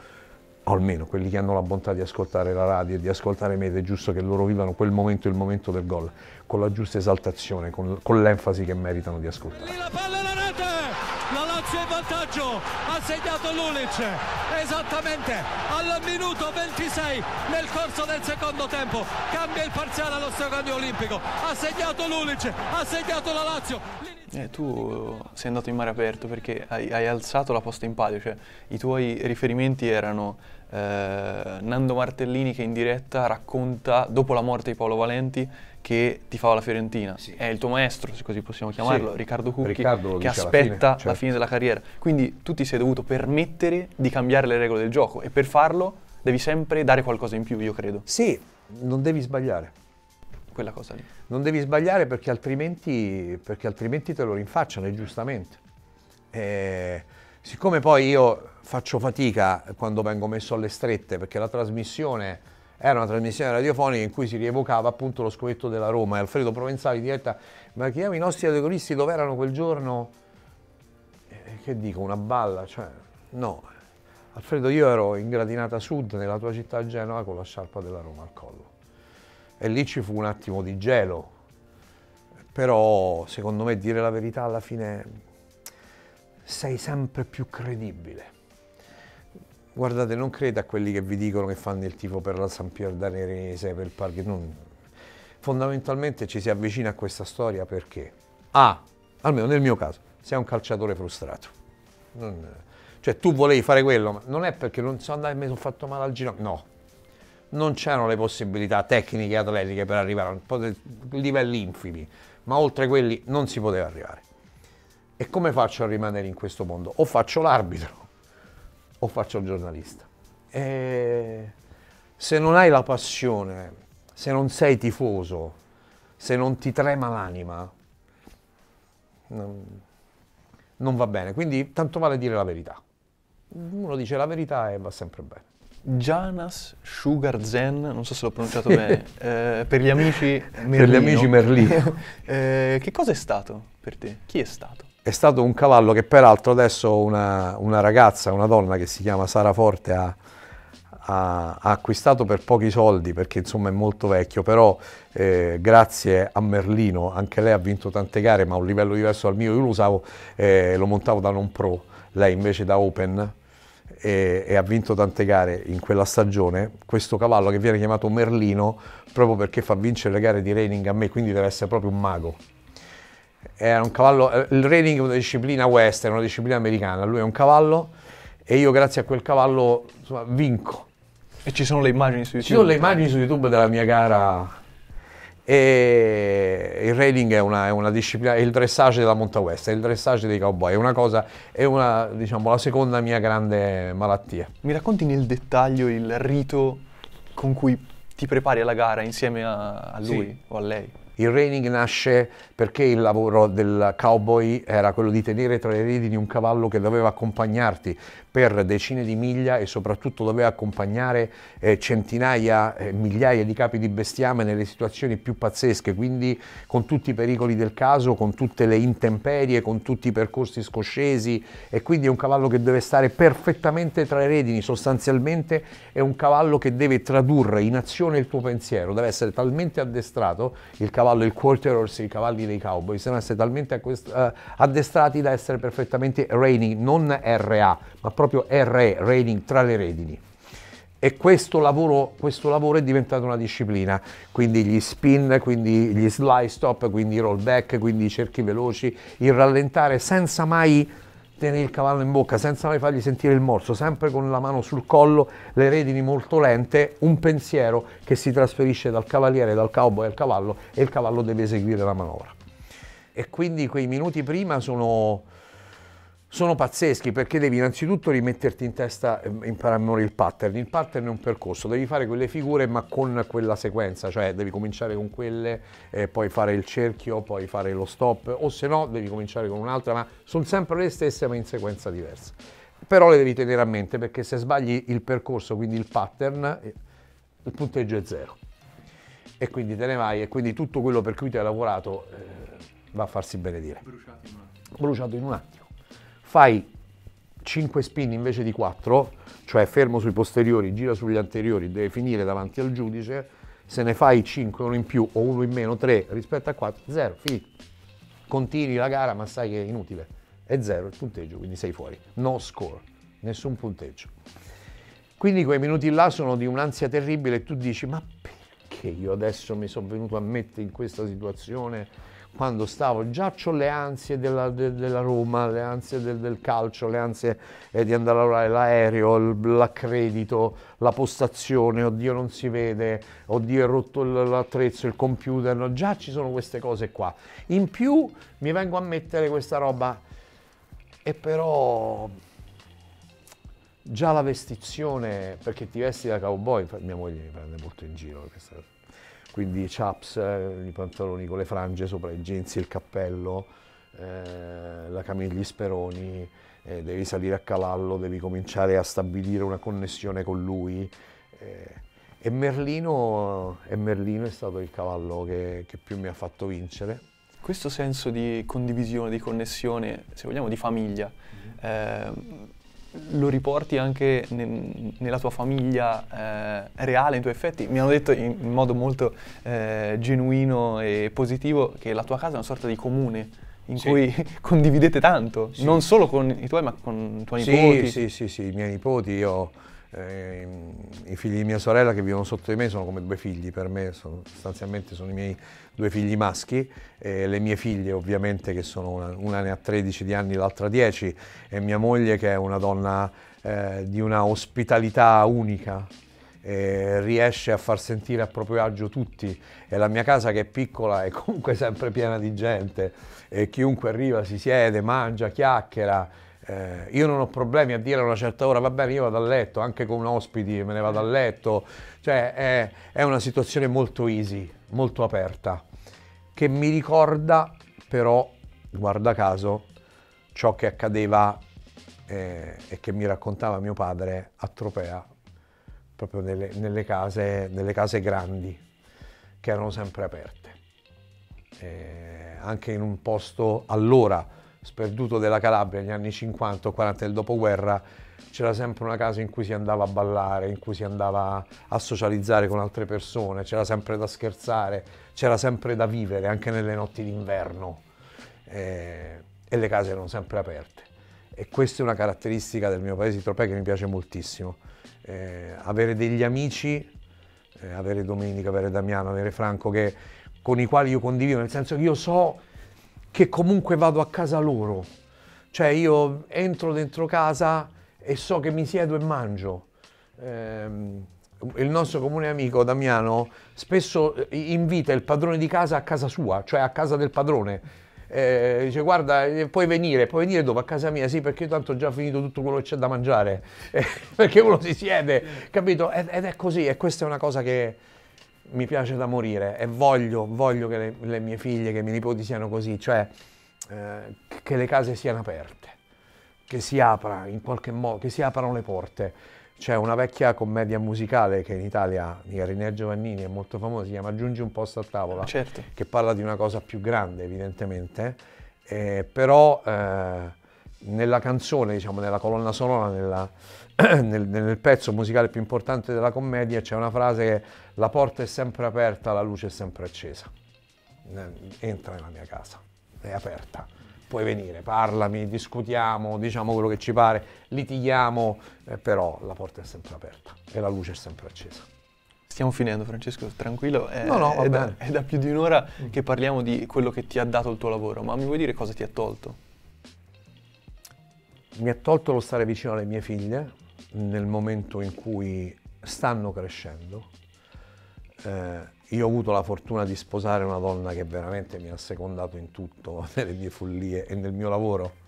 o almeno quelli che hanno la bontà di ascoltare la radio e di ascoltare me, ed è giusto che loro vivano quel momento, il momento del gol con la giusta esaltazione, con, con l'enfasi che meritano di ascoltare. La palla alla rete, la Lazio è in vantaggio, ha segnato Lulic esattamente al minuto 26 nel corso del secondo tempo, cambia il parziale allo stadio olimpico, ha segnato Lulic, ha segnato la Lazio. Eh, tu sei andato in mare aperto perché hai, hai alzato la posta in palio, cioè i tuoi riferimenti erano eh, Nando Martellini che in diretta racconta dopo la morte di Paolo Valenti che ti fa la Fiorentina, sì. è il tuo maestro, se così possiamo chiamarlo, sì. Riccardo Cucchi, Riccardo che aspetta la fine, certo. la fine della carriera. Quindi tu ti sei dovuto permettere di cambiare le regole del gioco e per farlo devi sempre dare qualcosa in più, io credo. Sì, non devi sbagliare. Quella cosa lì. Non devi sbagliare perché altrimenti, perché altrimenti te lo rinfacciano, e giustamente. Eh, siccome poi io faccio fatica quando vengo messo alle strette, perché la trasmissione era una trasmissione radiofonica in cui si rievocava appunto lo scudetto della Roma e Alfredo Provenzali diretta ma chiamiamo i nostri agonisti dove erano quel giorno eh, che dico una balla cioè no Alfredo io ero in gradinata sud nella tua città Genova con la sciarpa della Roma al collo e lì ci fu un attimo di gelo però secondo me dire la verità alla fine sei sempre più credibile Guardate, non creda a quelli che vi dicono che fanno il tifo per la San Pier Danese, per il Parchi. Non. Fondamentalmente ci si avvicina a questa storia perché A, almeno nel mio caso, sei un calciatore frustrato. Non, cioè tu volevi fare quello, ma non è perché non so andare e mi sono fatto male al ginocchio, no. Non c'erano le possibilità tecniche e atletiche per arrivare a livelli infimi, ma oltre quelli non si poteva arrivare. E come faccio a rimanere in questo mondo? O faccio l'arbitro, o faccio il giornalista. E se non hai la passione, se non sei tifoso, se non ti trema l'anima, non va bene. Quindi tanto vale dire la verità. Uno dice la verità e va sempre bene. Janas Sugar Zen, non so se l'ho pronunciato bene, eh, per gli amici Merlino. Per gli amici Merlino. eh, che cosa è stato per te? Chi è stato? è stato un cavallo che peraltro adesso una, una ragazza, una donna che si chiama Sara Forte ha, ha, ha, acquistato per pochi soldi perché insomma è molto vecchio, però eh, grazie a Merlino anche lei ha vinto tante gare ma a un livello diverso dal mio, io lo usavo, eh, lo montavo da non pro, lei invece da open e, e ha vinto tante gare in quella stagione, questo cavallo che viene chiamato Merlino proprio perché fa vincere le gare di reining a me, quindi deve essere proprio un mago era un cavallo, eh, il reining è una disciplina western, una disciplina americana, lui è un cavallo e io grazie a quel cavallo insomma, vinco. E ci sono le immagini su YouTube? Ci sono le immagini su YouTube della mia gara e il railing è una, è una disciplina, è il dressage della monta west, è il dressage dei cowboy, è una cosa, è una, diciamo, la seconda mia grande malattia. Mi racconti nel dettaglio il rito con cui ti prepari alla gara insieme a, a lui sì. o a lei? Il reining nasce perché il lavoro del cowboy era quello di tenere tra le redini un cavallo che doveva accompagnarti per decine di miglia e soprattutto doveva accompagnare eh, centinaia, eh, migliaia di capi di bestiame nelle situazioni più pazzesche, quindi con tutti i pericoli del caso, con tutte le intemperie, con tutti i percorsi scoscesi e quindi è un cavallo che deve stare perfettamente tra i redini, sostanzialmente è un cavallo che deve tradurre in azione il tuo pensiero, deve essere talmente addestrato, il cavallo, il quarter horse, i cavalli dei cowboys, devono essere talmente eh, addestrati da essere perfettamente reining, non RA, ma proprio proprio RE, Reading, tra le redini. E questo lavoro, questo lavoro, è diventato una disciplina, quindi gli spin, quindi gli slide stop, quindi i rollback, quindi i cerchi veloci, il rallentare senza mai tenere il cavallo in bocca, senza mai fargli sentire il morso, sempre con la mano sul collo, le redini molto lente, un pensiero che si trasferisce dal cavaliere, dal cowboy al cavallo e il cavallo deve eseguire la manovra. E quindi quei minuti prima sono sono pazzeschi perché devi innanzitutto rimetterti in testa eh, imparare a memoria il pattern. Il pattern è un percorso, devi fare quelle figure ma con quella sequenza, cioè devi cominciare con quelle, eh, poi fare il cerchio, poi fare lo stop, o se no devi cominciare con un'altra, ma sono sempre le stesse ma in sequenza diversa. Però le devi tenere a mente perché se sbagli il percorso, quindi il pattern, eh, il punteggio è zero. E quindi te ne vai e quindi tutto quello per cui ti hai lavorato eh, va a farsi benedire. Bruciato in un attimo. Bruciato in un attimo fai 5 spin invece di 4, cioè fermo sui posteriori, gira sugli anteriori, deve finire davanti al giudice, se ne fai 5, uno in più o uno in meno, 3 rispetto a 4, 0, finito. Continui la gara ma sai che è inutile, è 0 il punteggio, quindi sei fuori, no score, nessun punteggio. Quindi quei minuti là sono di un'ansia terribile e tu dici ma perché io adesso mi sono venuto a mettere in questa situazione? quando stavo già ho le ansie della, de, della, Roma, le ansie del, del calcio, le ansie eh, di andare a lavorare, l'aereo, l'accredito, la postazione, oddio non si vede, oddio è rotto l'attrezzo, il computer, no, già ci sono queste cose qua. In più mi vengo a mettere questa roba e però già la vestizione, perché ti vesti da cowboy, mia moglie mi prende molto in giro questa cosa quindi chaps, eh, i pantaloni con le frange sopra i jeans, il cappello, eh, la camicia, gli speroni, eh, devi salire a cavallo, devi cominciare a stabilire una connessione con lui. Eh, e, Merlino, e, Merlino, è stato il cavallo che, che più mi ha fatto vincere. Questo senso di condivisione, di connessione, se vogliamo, di famiglia, mm -hmm lo riporti anche nel, nella tua famiglia eh, reale, in tuoi effetti. Mi hanno detto in, in modo molto eh, genuino e positivo che la tua casa è una sorta di comune in sì. cui condividete tanto, sì. non solo con i tuoi ma con i tuoi sì, nipoti. Sì, sì, sì, i miei nipoti, io eh, i figli di mia sorella che vivono sotto di me sono come due figli per me, sono, sostanzialmente sono i miei due figli maschi, eh, le mie figlie ovviamente che sono una, una ne ha 13 di anni, l'altra 10 e mia moglie che è una donna eh, di una ospitalità unica. riesce a far sentire a proprio agio tutti e la mia casa che è piccola è comunque sempre piena di gente e chiunque arriva si siede, mangia, chiacchiera eh, io non ho problemi a dire a una certa ora, va bene, io vado a letto, anche con ospiti me ne vado a letto. Cioè, è, è una situazione molto easy, molto aperta, che mi ricorda però, guarda caso, ciò che accadeva eh, e che mi raccontava mio padre a Tropea, proprio nelle, nelle, case, nelle case, grandi, che erano sempre aperte. Eh, anche in un posto allora sperduto della Calabria negli anni 50 o 40 del dopoguerra, c'era sempre una casa in cui si andava a ballare, in cui si andava a socializzare con altre persone, c'era sempre da scherzare, c'era sempre da vivere, anche nelle notti d'inverno. Eh, e le case erano sempre aperte. E questa è una caratteristica del mio paese di Tropea che mi piace moltissimo. Eh, avere degli amici, eh, avere Domenica, avere Damiano, avere Franco, che, con i quali io condivido, nel senso che io so che comunque vado a casa loro. Cioè io entro dentro casa e so che mi siedo e mangio. Ehm, il nostro comune amico Damiano spesso eh, invita il padrone di casa a casa sua, cioè a casa del padrone. Eh, dice guarda eh, puoi venire, puoi venire dopo a casa mia, sì perché io tanto ho già finito tutto quello che c'è da mangiare, eh, perché uno si siede, capito? Ed, ed, è così e questa è una cosa che, mi piace da morire e voglio, voglio che le, le, mie figlie, che i miei nipoti siano così, cioè eh, che le case siano aperte, che si apra in qualche modo, che si aprano le porte. C'è una vecchia commedia musicale che in Italia di Garinea Giovannini è molto famosa, si chiama Aggiungi un posto a tavola, certo. che parla di una cosa più grande evidentemente, eh, però eh, nella canzone, diciamo, nella colonna sonora, nella, nel, nel, pezzo musicale più importante della commedia c'è una frase che la porta è sempre aperta, la luce è sempre accesa. Entra nella mia casa, è aperta. Puoi venire, parlami, discutiamo, diciamo quello che ci pare, litighiamo, eh, però la porta è sempre aperta e la luce è sempre accesa. Stiamo finendo Francesco, tranquillo, è, no, no, è, da, è da più di un'ora mm. che parliamo di quello che ti ha dato il tuo lavoro, ma mi vuoi dire cosa ti ha tolto? Mi ha tolto lo stare vicino alle mie figlie, nel momento in cui stanno crescendo. Eh, io ho avuto la fortuna di sposare una donna che veramente mi ha secondato in tutto, nelle mie follie e nel mio lavoro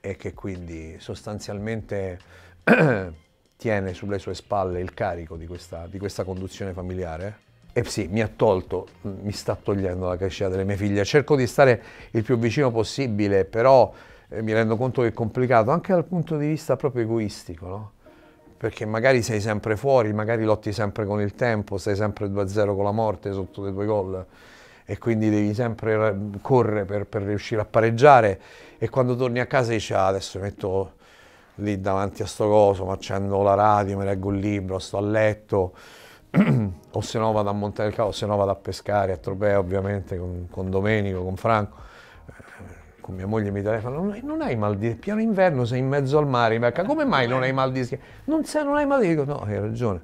e che quindi sostanzialmente tiene sulle sue spalle il carico di questa, di questa conduzione familiare. E sì, mi ha tolto, mi sta togliendo la crescita delle mie figlie. Cerco di stare il più vicino possibile, però mi rendo conto che è complicato anche dal punto di vista proprio egoistico, no? perché magari sei sempre fuori, magari lotti sempre con il tempo, sei sempre 2-0 con la morte sotto dei tuoi gol e quindi devi sempre correre per, per, riuscire a pareggiare e quando torni a casa dici ah, adesso mi metto lì davanti a sto coso, facendo la radio, mi leggo il libro, sto a letto o se no vado a montare il cavo, o se no vado a pescare a Tropea ovviamente con, con Domenico, con Franco con mia moglie mi telefonano, non hai mal di piano inverno, sei in mezzo al mare, ma come mai non hai mal di Non, sei, non hai mal di dico no, hai ragione.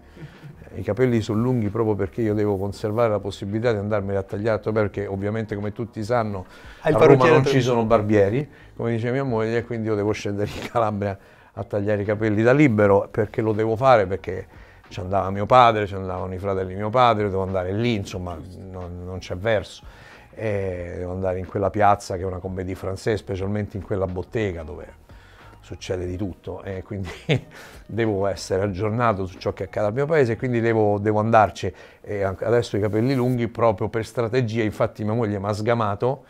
Eh, I capelli sono lunghi proprio perché io devo conservare la possibilità di andarmeli a tagliare, perché ovviamente come tutti sanno a Roma non ci sono barbieri, come dice mia moglie, e quindi io devo scendere in Calabria a tagliare i capelli da libero, perché lo devo fare, perché ci andava mio padre, ci andavano i fratelli di mio padre, devo andare lì, insomma non, non c'è verso e devo andare in quella piazza che è una commedia francese, specialmente in quella bottega dove succede di tutto e quindi devo essere aggiornato su ciò che accade al mio paese e quindi devo, devo andarci. E adesso i capelli lunghi proprio per strategia, infatti mia moglie mi ha sgamato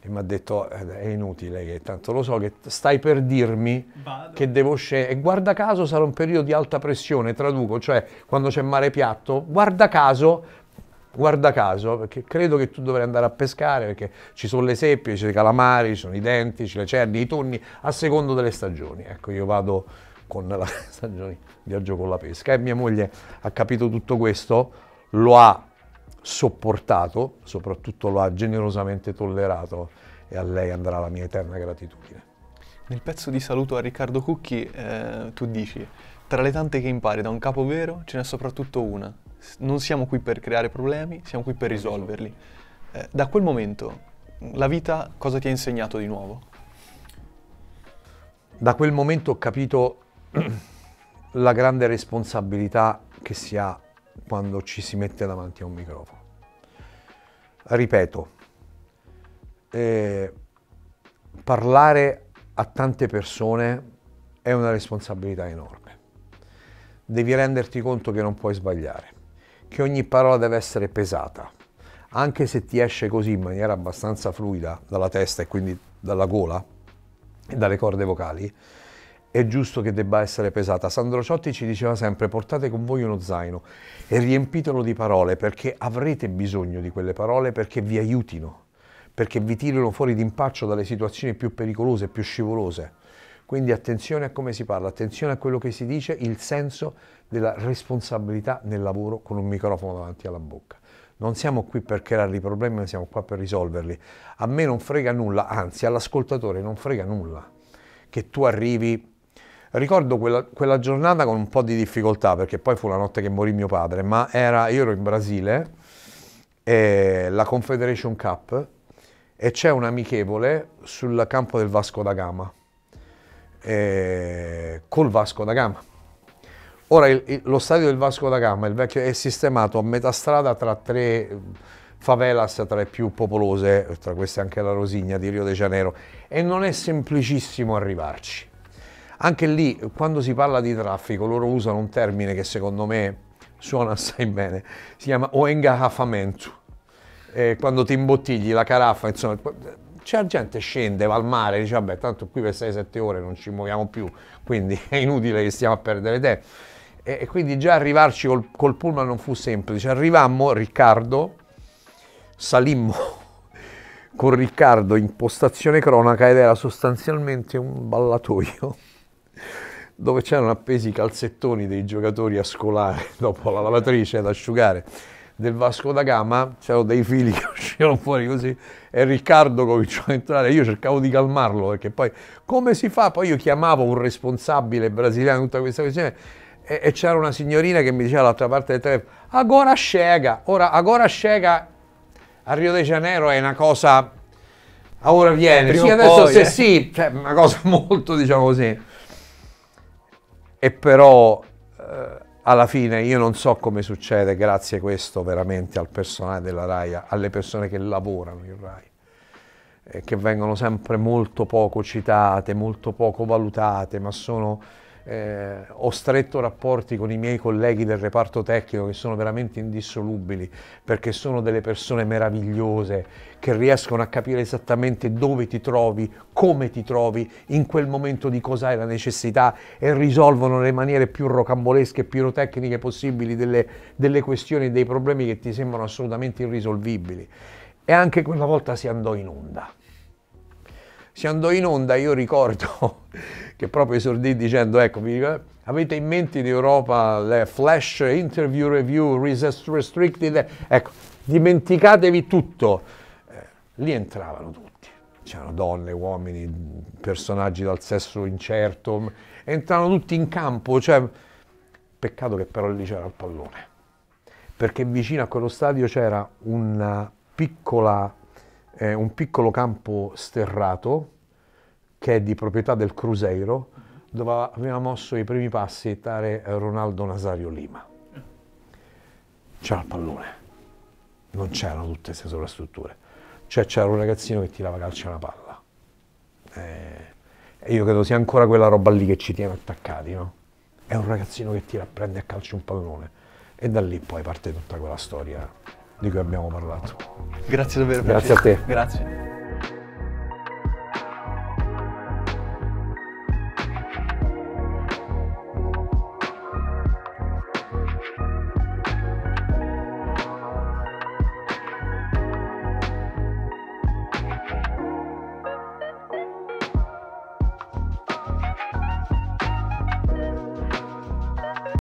e mi ha detto eh, è inutile che tanto lo so che stai per dirmi Vado. che devo scegliere e guarda caso sarà un periodo di alta pressione, traduco, cioè quando c'è mare piatto, guarda caso guarda caso, perché credo che tu dovrai andare a pescare, perché ci sono le seppie, ci sono i calamari, ci sono i denti, ci sono le cerni, i tonni, a secondo delle stagioni. Ecco, io vado con la stagione, viaggio con la pesca. E mia moglie ha capito tutto questo, lo ha sopportato, soprattutto lo ha generosamente tollerato e a lei andrà la mia eterna gratitudine. Nel pezzo di saluto a Riccardo Cucchi eh, tu dici, tra le tante che impari da un capo vero ce n'è soprattutto una, non siamo qui per creare problemi, siamo qui per risolverli. Eh, da quel momento la vita cosa ti ha insegnato di nuovo? Da quel momento ho capito la grande responsabilità che si ha quando ci si mette davanti a un microfono. Ripeto, eh, parlare a tante persone è una responsabilità enorme. Devi renderti conto che non puoi sbagliare che ogni parola deve essere pesata, anche se ti esce così in maniera abbastanza fluida dalla testa e quindi dalla gola e dalle corde vocali, è giusto che debba essere pesata. Sandro Ciotti ci diceva sempre portate con voi uno zaino e riempitelo di parole perché avrete bisogno di quelle parole perché vi aiutino, perché vi tirino fuori d'impaccio dalle situazioni più pericolose, più scivolose. Quindi attenzione a come si parla, attenzione a quello che si dice, il senso della responsabilità nel lavoro con un microfono davanti alla bocca. Non siamo qui per creare i problemi, ma siamo qua per risolverli. A me non frega nulla, anzi all'ascoltatore non frega nulla che tu arrivi Ricordo quella, quella, giornata con un po' di difficoltà, perché poi fu la notte che morì mio padre, ma era, io ero in Brasile, eh, la Confederation Cup, e c'è un amichevole sul campo del Vasco da Gama eh, col Vasco da Gama. Ora il, il, lo stadio del Vasco da Gama vecchio, è sistemato a metà strada tra tre eh, favelas tra le più popolose, tra queste anche la Rosigna di Rio de Janeiro, e non è semplicissimo arrivarci. Anche lì, quando si parla di traffico, loro usano un termine che secondo me suona assai bene, si chiama oengahafamento, eh, quando ti imbottigli la caraffa, insomma, c'è cioè, gente che scende, va al mare, dice vabbè tanto qui per 6-7 ore non ci muoviamo più, quindi è inutile che stiamo a perdere tempo. E, e quindi già arrivarci col, col, pullman non fu semplice. Arrivammo, Riccardo, salimmo con Riccardo in postazione cronaca ed era sostanzialmente un ballatoio dove c'erano appesi i calzettoni dei giocatori a scolare dopo la lavatrice ad asciugare del Vasco da Gama, c'erano dei fili che venivano fuori così e Riccardo cominciò a entrare, io cercavo di calmarlo perché poi come si fa? Poi io chiamavo un responsabile brasiliano di tutta questa questione e, e c'era una signorina che mi diceva dall'altra parte del telefono Agora scega, ora Agora scega a Rio de Janeiro è una cosa ora viene, eh, sì adesso poi, se eh. sì, cioè una cosa molto diciamo così e però eh, alla fine io non so come succede, grazie a questo veramente al personale della RAI, alle persone che lavorano in RAI, eh, che vengono sempre molto poco citate, molto poco valutate, ma sono eh, ho stretto rapporti con i miei colleghi del reparto tecnico che sono veramente indissolubili perché sono delle persone meravigliose che riescono a capire esattamente dove ti trovi, come ti trovi, in quel momento di cosa hai la necessità e risolvono nelle maniere più rocambolesche e pirotecniche possibili delle, delle questioni e dei problemi che ti sembrano assolutamente irrisolvibili. E anche quella volta si andò in onda. Si andò in onda, io ricordo che proprio esordì dicendo, eccomi, eh, avete in mente in Europa le flash interview review restricted, ecco, dimenticatevi tutto. Eh, lì entravano tutti, c'erano donne, uomini, personaggi dal sesso incerto, entravano tutti in campo, cioè, peccato che però lì c'era il pallone, perché vicino a quello stadio c'era una piccola, eh, un piccolo campo sterrato, che è di proprietà del Cruzeiro, dove aveva mosso i primi passi tale Ronaldo Nasario Lima. C'era il pallone, non c'erano tutte queste sovrastrutture. Cioè c'era un ragazzino che tirava calcio a una palla. Eh, e io credo sia ancora quella roba lì che ci tiene attaccati, no? È un ragazzino che tira, prende a calcio un pallone. E da lì poi parte tutta quella storia di cui abbiamo parlato. Grazie davvero. Grazie a te. Grazie.